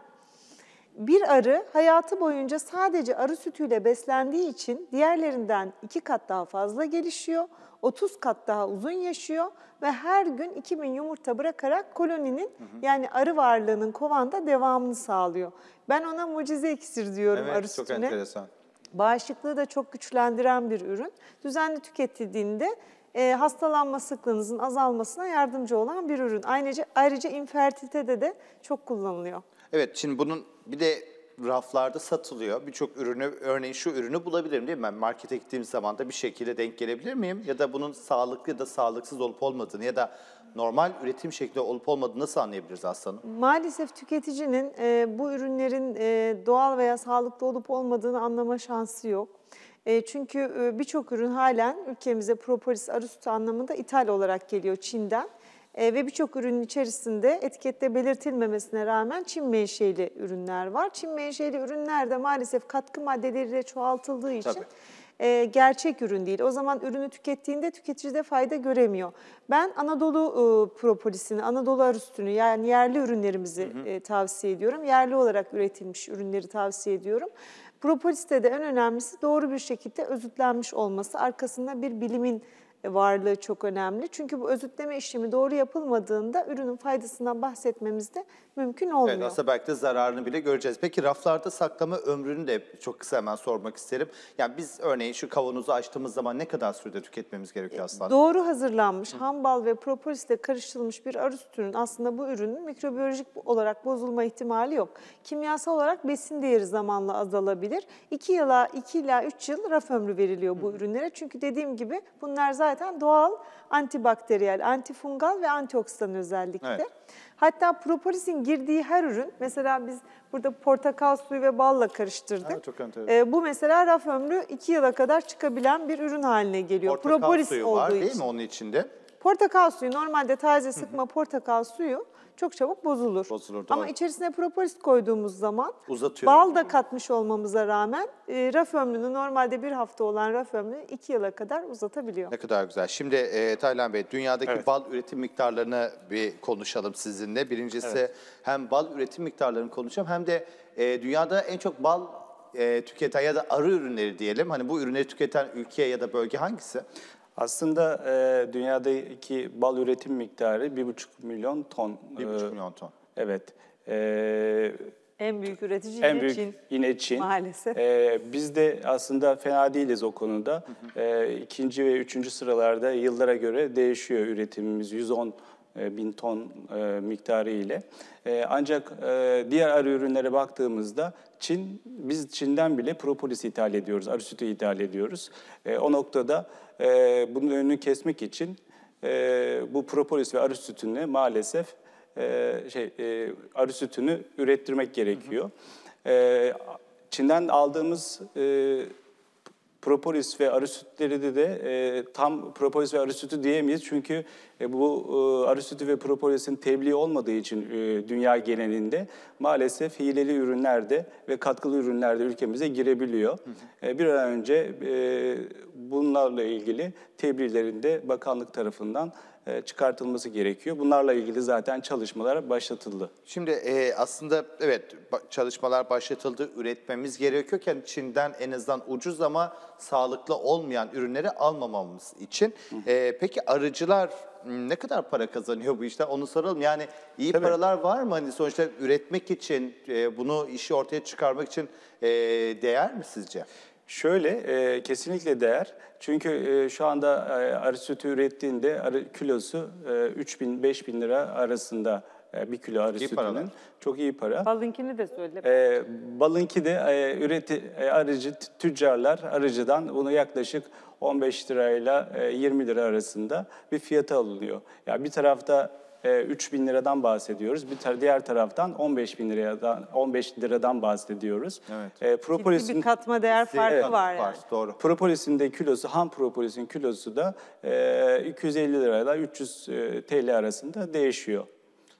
bir arı hayatı boyunca sadece arı sütüyle beslendiği için diğerlerinden iki kat daha fazla gelişiyor, 30 kat daha uzun yaşıyor ve her gün 2000 yumurta bırakarak koloninin hı hı. yani arı varlığının kovanda devamını sağlıyor. Ben ona mucize iksir diyorum evet, arı sütüne. Evet çok enteresan. Bağışıklığı da çok güçlendiren bir ürün. Düzenli tüketildiğinde e, hastalanma sıklığınızın azalmasına yardımcı olan bir ürün. Ayrıca, ayrıca infertilitede de çok kullanılıyor. Evet şimdi bunun bir de raflarda satılıyor. Birçok ürünü, örneğin şu ürünü bulabilirim değil mi? Ben markete gittiğim zaman da bir şekilde denk gelebilir miyim? Ya da bunun sağlıklı ya da sağlıksız olup olmadığını ya da normal üretim şekli olup olmadığını nasıl anlayabiliriz aslanım? Maalesef tüketicinin e, bu ürünlerin e, doğal veya sağlıklı olup olmadığını anlama şansı yok. E, çünkü e, birçok ürün halen ülkemize propolis arı sütü anlamında ithal olarak geliyor Çin'den. E, ve birçok ürünün içerisinde etikette belirtilmemesine rağmen Çin menşeli ürünler var. Çin menşeli ürünler de maalesef katkı maddeleriyle çoğaltıldığı için Tabii gerçek ürün değil. O zaman ürünü tükettiğinde tüketicide fayda göremiyor. Ben Anadolu propolisini, Anadolu arı sütünü yani yerli ürünlerimizi hı hı. tavsiye ediyorum. Yerli olarak üretilmiş ürünleri tavsiye ediyorum. Propolis'te de en önemlisi doğru bir şekilde özütlenmiş olması. Arkasında bir bilimin varlığı çok önemli. Çünkü bu özütleme işlemi doğru yapılmadığında ürünün faydasından bahsetmemizde mümkün olmuyor. Evet, aslında belki de zararını bile göreceğiz. Peki raflarda saklama ömrünü de çok kısa hemen sormak isterim. Yani biz örneğin şu kavanozu açtığımız zaman ne kadar sürede tüketmemiz gerekiyor e, aslında? Doğru hazırlanmış ham bal ve propolisle karıştırılmış bir arı sütünün aslında bu ürünün mikrobiyolojik olarak bozulma ihtimali yok. Kimyasal olarak besin değeri zamanla azalabilir. 2 yıla 2 ila 3 yıl raf ömrü veriliyor bu ürünlere. Çünkü dediğim gibi bunlar zaten doğal antibakteriyel, antifungal ve antioksidan özellikle. Evet. Hatta propolisin girdiği her ürün, mesela biz burada portakal suyu ve balla karıştırdık. Ha, çok enteresan. Ee, bu mesela raf ömrü 2 yıla kadar çıkabilen bir ürün haline geliyor. Portakal Propolis suyu olduğu var değil için. mi onun içinde? Portakal suyu, normalde taze sıkma portakal suyu çok çabuk bozulur. Bozulur, doğru. Ama içerisine propolis koyduğumuz zaman Uzatıyor. bal da katmış olmamıza rağmen e, raf ömrünü normalde bir hafta olan raf ömrünü iki yıla kadar uzatabiliyor. Ne kadar güzel. Şimdi e, Taylan Bey dünyadaki evet. bal üretim miktarlarını bir konuşalım sizinle. Birincisi evet. hem bal üretim miktarlarını konuşalım hem de e, dünyada en çok bal e, tüketen ya da arı ürünleri diyelim. Hani bu ürünleri tüketen ülke ya da bölge hangisi? Aslında e, dünyadaki bal üretim miktarı 1,5 milyon ton. 1,5 e, milyon ton. Evet. E, en büyük üretici yine en büyük, Çin. Yine Çin. Maalesef. Ee, biz de aslında fena değiliz o konuda. Hı hı. Ee, ikinci ve üçüncü sıralarda yıllara göre değişiyor üretimimiz. 110 e, bin ton e, miktarı ile. E, ancak diğer arı ürünlere baktığımızda Çin, biz Çin'den bile propolis ithal ediyoruz, arı sütü ithal ediyoruz. O noktada bunun önünü kesmek için bu propolis ve arı sütünü maalesef şey arı sütünü ürettirmek gerekiyor. Hı hı. Çin'den aldığımız propolis ve arı sütleri de, e, tam propolis ve arı sütü diyemeyiz. Çünkü e, bu e, arı sütü ve propolisin tebliğ olmadığı için e, dünya genelinde maalesef hileli ürünlerde ve katkılı ürünlerde ülkemize girebiliyor. E, bir an önce e, bunlarla ilgili tebliğlerinde bakanlık tarafından e, çıkartılması gerekiyor. Bunlarla ilgili zaten çalışmalar başlatıldı. Şimdi e, aslında evet çalışmalar başlatıldı, üretmemiz gerekiyorken hani Çin'den en azından ucuz ama sağlıklı olmayan ürünleri almamamız için. E, peki arıcılar hmm, ne kadar para kazanıyor bu işte? onu soralım. Yani iyi Tabii. paralar var mı? Hani sonuçta üretmek için, e, bunu işi ortaya çıkarmak için e, değer mi sizce? Şöyle e, kesinlikle değer. Çünkü e, şu anda e, arı sütü ürettiğinde arı kilosu e, 3000-5000 lira arasında e, bir kilo arı iyi sütünün. Paralar. Çok iyi para. Balınkini de söyle. E, balınki de e, üreti, e, arıcı tüccarlar arıcıdan bunu yaklaşık 15 lirayla e, 20 lira arasında bir fiyata alınıyor. Ya yani bir tarafta e, ee, 3 bin liradan bahsediyoruz. Bir tar diğer taraftan 15 bin liradan 15 liradan bahsediyoruz. Evet. E, ee, propolisin Ciddi bir katma değer farkı evet, var. Yani. Var, doğru. Propolisin de kilosu, ham propolisin kilosu da e, 250 lirayla 300 e, TL arasında değişiyor.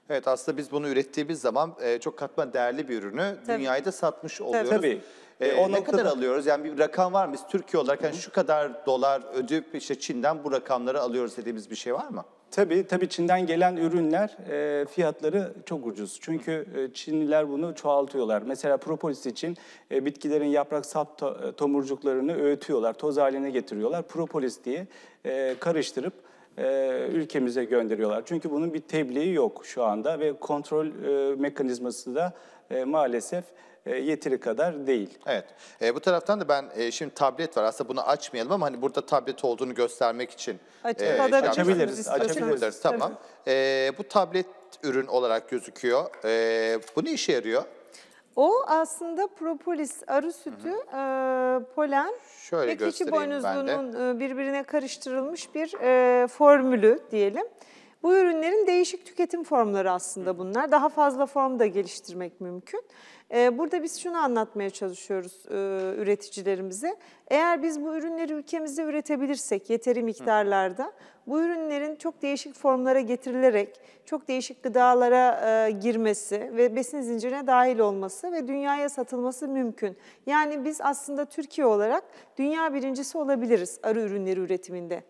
Evet aslında biz bunu ürettiğimiz zaman e, çok katma değerli bir ürünü Tabii. dünyaya da satmış oluyoruz. Tabii. E, e o ne kadar alıyoruz? Yani bir rakam var mı? Biz Türkiye olarak yani şu kadar dolar ödüp işte Çin'den bu rakamları alıyoruz dediğimiz bir şey var mı? Tabii, tabii Çin'den gelen ürünler e, fiyatları çok ucuz. Çünkü e, Çinliler bunu çoğaltıyorlar. Mesela propolis için e, bitkilerin yaprak sap to, e, tomurcuklarını öğütüyorlar, toz haline getiriyorlar. Propolis diye e, karıştırıp e, ülkemize gönderiyorlar. Çünkü bunun bir tebliği yok şu anda ve kontrol e, mekanizması da e, maalesef e, yeteri kadar değil. Evet. E, bu taraftan da ben e, şimdi tablet var. Aslında bunu açmayalım ama hani burada tablet olduğunu göstermek için Aç, e, şey açabiliriz, açabiliriz. Açabiliriz. Tamam. E, bu tablet ürün olarak gözüküyor. E, bu ne işe yarıyor? O aslında propolis, arı sütü, hı hı. E, polen Şöyle ve keçi boynuzluğunun e, birbirine karıştırılmış bir e, formülü diyelim. Bu ürünlerin değişik tüketim formları aslında bunlar. Daha fazla form da geliştirmek mümkün. Ee, burada biz şunu anlatmaya çalışıyoruz e, üreticilerimize. Eğer biz bu ürünleri ülkemizde üretebilirsek yeteri miktarlarda bu ürünlerin çok değişik formlara getirilerek çok değişik gıdalara e, girmesi ve besin zincirine dahil olması ve dünyaya satılması mümkün. Yani biz aslında Türkiye olarak dünya birincisi olabiliriz arı ürünleri üretiminde.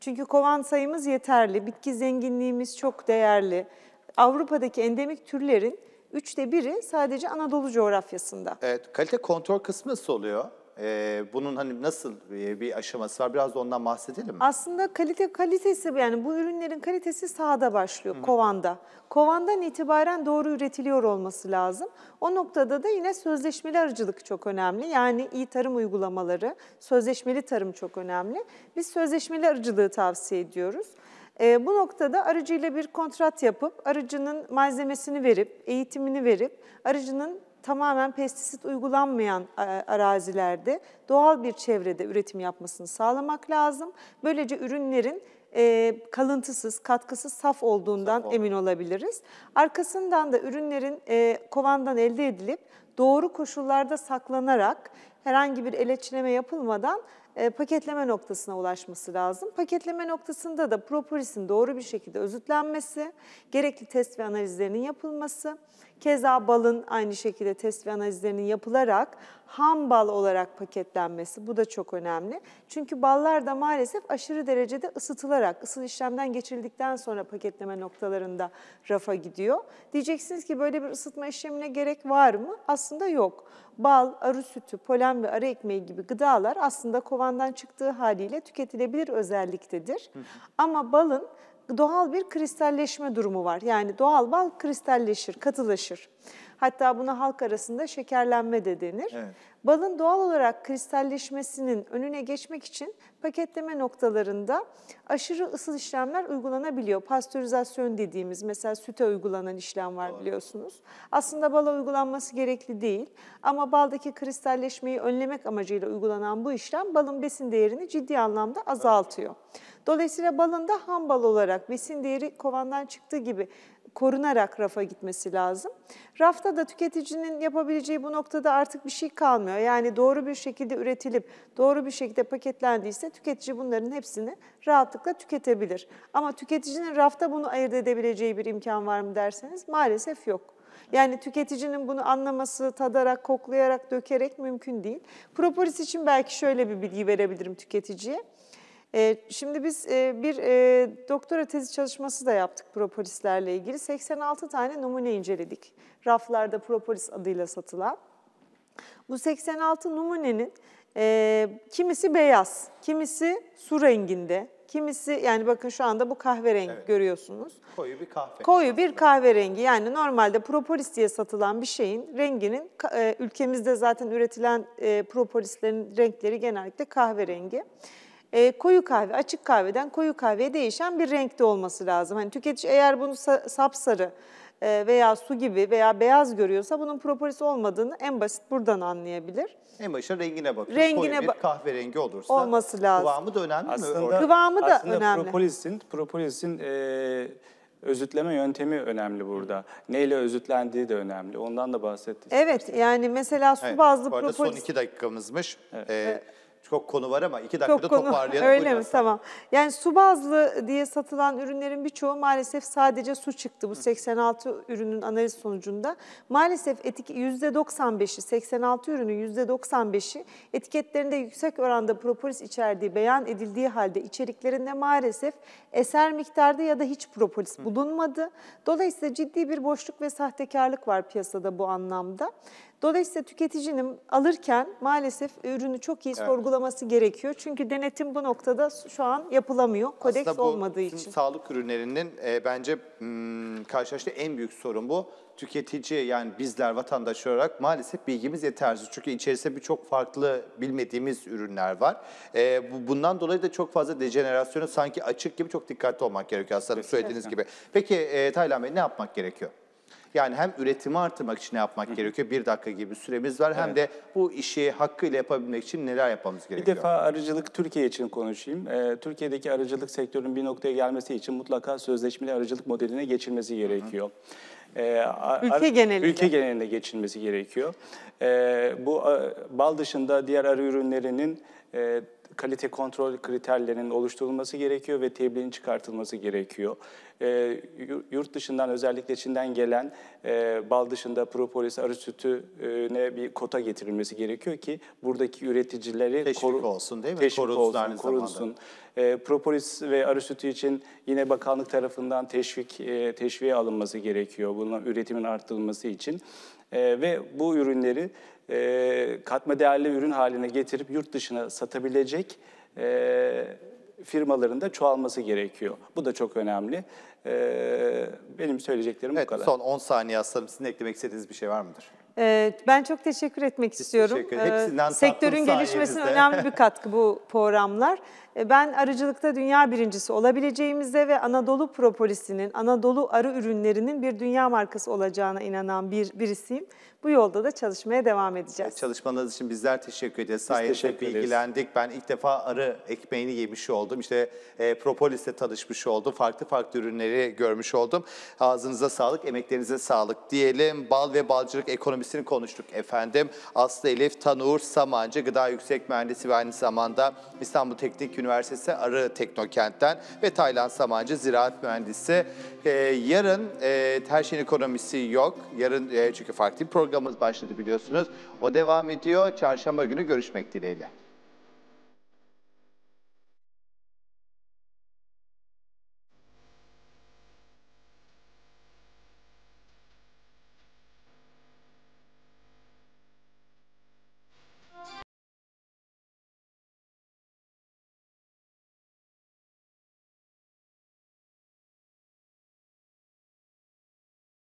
Çünkü kovan sayımız yeterli, bitki zenginliğimiz çok değerli. Avrupa'daki endemik türlerin Üçte biri sadece Anadolu coğrafyasında. Evet, kalite kontrol kısmı nasıl oluyor? Ee, bunun hani nasıl bir aşaması var? Biraz da ondan bahsedelim mi? Aslında kalite kalitesi yani bu ürünlerin kalitesi sahada başlıyor, hı kovanda. Kovandan itibaren doğru üretiliyor olması lazım. O noktada da yine sözleşmeli arıcılık çok önemli. Yani iyi tarım uygulamaları, sözleşmeli tarım çok önemli. Biz sözleşmeli arıcılığı tavsiye ediyoruz. E, bu noktada aracıyla bir kontrat yapıp, aracının malzemesini verip, eğitimini verip, aracının tamamen pestisit uygulanmayan e, arazilerde doğal bir çevrede üretim yapmasını sağlamak lazım. Böylece ürünlerin e, kalıntısız, katkısız saf olduğundan saf emin olabiliriz. Arkasından da ürünlerin e, kovandan elde edilip doğru koşullarda saklanarak herhangi bir eleçleme yapılmadan e, paketleme noktasına ulaşması lazım. Paketleme noktasında da propolisin doğru bir şekilde özütlenmesi, gerekli test ve analizlerinin yapılması, keza balın aynı şekilde test ve analizlerinin yapılarak ham bal olarak paketlenmesi bu da çok önemli. Çünkü ballar da maalesef aşırı derecede ısıtılarak, ısı işlemden geçirildikten sonra paketleme noktalarında rafa gidiyor. Diyeceksiniz ki böyle bir ısıtma işlemine gerek var mı? Aslında yok. Bal, arı sütü, polen ve arı ekmeği gibi gıdalar aslında kovandan çıktığı haliyle tüketilebilir özelliktedir. Ama balın doğal bir kristalleşme durumu var. Yani doğal bal kristalleşir, katılaşır. Hatta buna halk arasında şekerlenme de denir. Evet. Balın doğal olarak kristalleşmesinin önüne geçmek için paketleme noktalarında aşırı ısı işlemler uygulanabiliyor. Pastörizasyon dediğimiz mesela süte uygulanan işlem var Doğru. biliyorsunuz. Aslında bala uygulanması gerekli değil ama baldaki kristalleşmeyi önlemek amacıyla uygulanan bu işlem balın besin değerini ciddi anlamda azaltıyor. Dolayısıyla balın da ham bal olarak besin değeri kovandan çıktığı gibi korunarak rafa gitmesi lazım. Rafta da tüketicinin yapabileceği bu noktada artık bir şey kalmıyor. Yani doğru bir şekilde üretilip doğru bir şekilde paketlendiyse tüketici bunların hepsini rahatlıkla tüketebilir. Ama tüketicinin rafta bunu ayırt edebileceği bir imkan var mı derseniz maalesef yok. Yani tüketicinin bunu anlaması, tadarak, koklayarak, dökerek mümkün değil. Propolis için belki şöyle bir bilgi verebilirim tüketiciye. Ee, şimdi biz e, bir e, doktora tezi çalışması da yaptık propolislerle ilgili. 86 tane numune inceledik. Raflarda propolis adıyla satılan. Bu 86 numunenin e, kimisi beyaz, kimisi su renginde, kimisi yani bakın şu anda bu kahverengi evet. görüyorsunuz. Koyu bir kahve. Koyu bir kahverengi yani normalde propolis diye satılan bir şeyin renginin ülkemizde zaten üretilen propolislerin renkleri genellikle kahverengi. Evet e, koyu kahve, açık kahveden koyu kahveye değişen bir renkte olması lazım. Hani tüketici eğer bunu sa sapsarı e, veya su gibi veya beyaz görüyorsa bunun propolis olmadığını en basit buradan anlayabilir. En başta rengine bakıyoruz. Rengine Koyu bir kahverengi olursa olması lazım. kıvamı da önemli aslında, mi? Kıvamı da aslında önemli. Propolisin, propolisin e, özütleme yöntemi önemli burada. Neyle özütlendiği de önemli. Ondan da bahsettik. Evet yani mesela su bazlı propolis... Bu arada propolis... son iki dakikamızmış. Evet. Ee, çok konu var ama iki dakikada çok konu. toparlayalım. Öyle mi? Tamam. Yani su bazlı diye satılan ürünlerin birçoğu maalesef sadece su çıktı bu 86 ürünün analiz sonucunda. Maalesef etik %95'i, 86 ürünün %95'i etiketlerinde yüksek oranda propolis içerdiği beyan edildiği halde içeriklerinde maalesef eser miktarda ya da hiç propolis bulunmadı. Dolayısıyla ciddi bir boşluk ve sahtekarlık var piyasada bu anlamda. Dolayısıyla tüketicinin alırken maalesef ürünü çok iyi evet. sorgulaması gerekiyor. Çünkü denetim bu noktada şu an yapılamıyor. Kodeks Aslında bu, olmadığı için. Sağlık ürünlerinin e, bence m, hmm, karşılaştığı en büyük sorun bu. Tüketici yani bizler vatandaş olarak maalesef bilgimiz yetersiz. Çünkü içerisinde birçok farklı bilmediğimiz ürünler var. E, bu, bundan dolayı da çok fazla dejenerasyonu sanki açık gibi çok dikkatli olmak gerekiyor aslında söylediğiniz gibi. Peki e, Taylan Bey ne yapmak gerekiyor? Yani hem üretimi artırmak için ne yapmak Hı. gerekiyor? Bir dakika gibi bir süremiz var. Evet. Hem de bu işi hakkıyla yapabilmek için neler yapmamız gerekiyor? Bir defa arıcılık Türkiye için konuşayım. Ee, Türkiye'deki arıcılık sektörünün bir noktaya gelmesi için mutlaka sözleşmeli arıcılık modeline geçilmesi gerekiyor. Hı. Ee, ülke genelinde. Ülke genelinde geçilmesi gerekiyor. Ee, bu bal dışında diğer arı ürünlerinin e, kalite kontrol kriterlerinin oluşturulması gerekiyor ve tebliğin çıkartılması gerekiyor. E, yurt dışından özellikle Çin'den gelen e, bal dışında propolis arı sütüne bir kota getirilmesi gerekiyor ki buradaki üreticileri teşvik koru, olsun değil mi? Teşvik korunsun, olsun, aynı korunsun. E, propolis ve arı sütü için yine bakanlık tarafından teşvik e, teşviğe alınması gerekiyor. Bunun üretimin arttırılması için. E, ve bu ürünleri e, katma değerli ürün haline getirip yurt dışına satabilecek e, firmaların da çoğalması gerekiyor. Bu da çok önemli. E, benim söyleyeceklerim evet, bu kadar. Son 10 saniye aslanım sizin eklemek istediğiniz bir şey var mıdır? E, ben çok teşekkür etmek istiyorum. Teşekkür e, Sektörün gelişmesine [LAUGHS] önemli bir katkı bu programlar. E, ben arıcılıkta dünya birincisi olabileceğimize ve Anadolu Propolisinin, Anadolu arı ürünlerinin bir dünya markası olacağına inanan bir birisiyim. Bu yolda da çalışmaya devam edeceğiz. Çalışmanız için bizler teşekkür ederiz. Sayenizde bilgilendik. Ben ilk defa arı ekmeğini yemiş oldum. İşte e, Propolis'te tanışmış oldum. Farklı farklı ürünleri görmüş oldum. Ağzınıza sağlık, emeklerinize sağlık diyelim. Bal ve balcılık ekonomisini konuştuk efendim. Aslı Elif Tanur Samancı, gıda yüksek mühendisi ve aynı zamanda İstanbul Teknik Üniversitesi Arı Teknokent'ten ve Tayland Samancı ziraat mühendisi. E, yarın e, her şeyin ekonomisi yok. Yarın e, çünkü farklı bir program programımız başladı biliyorsunuz. O devam ediyor. Çarşamba günü görüşmek dileğiyle.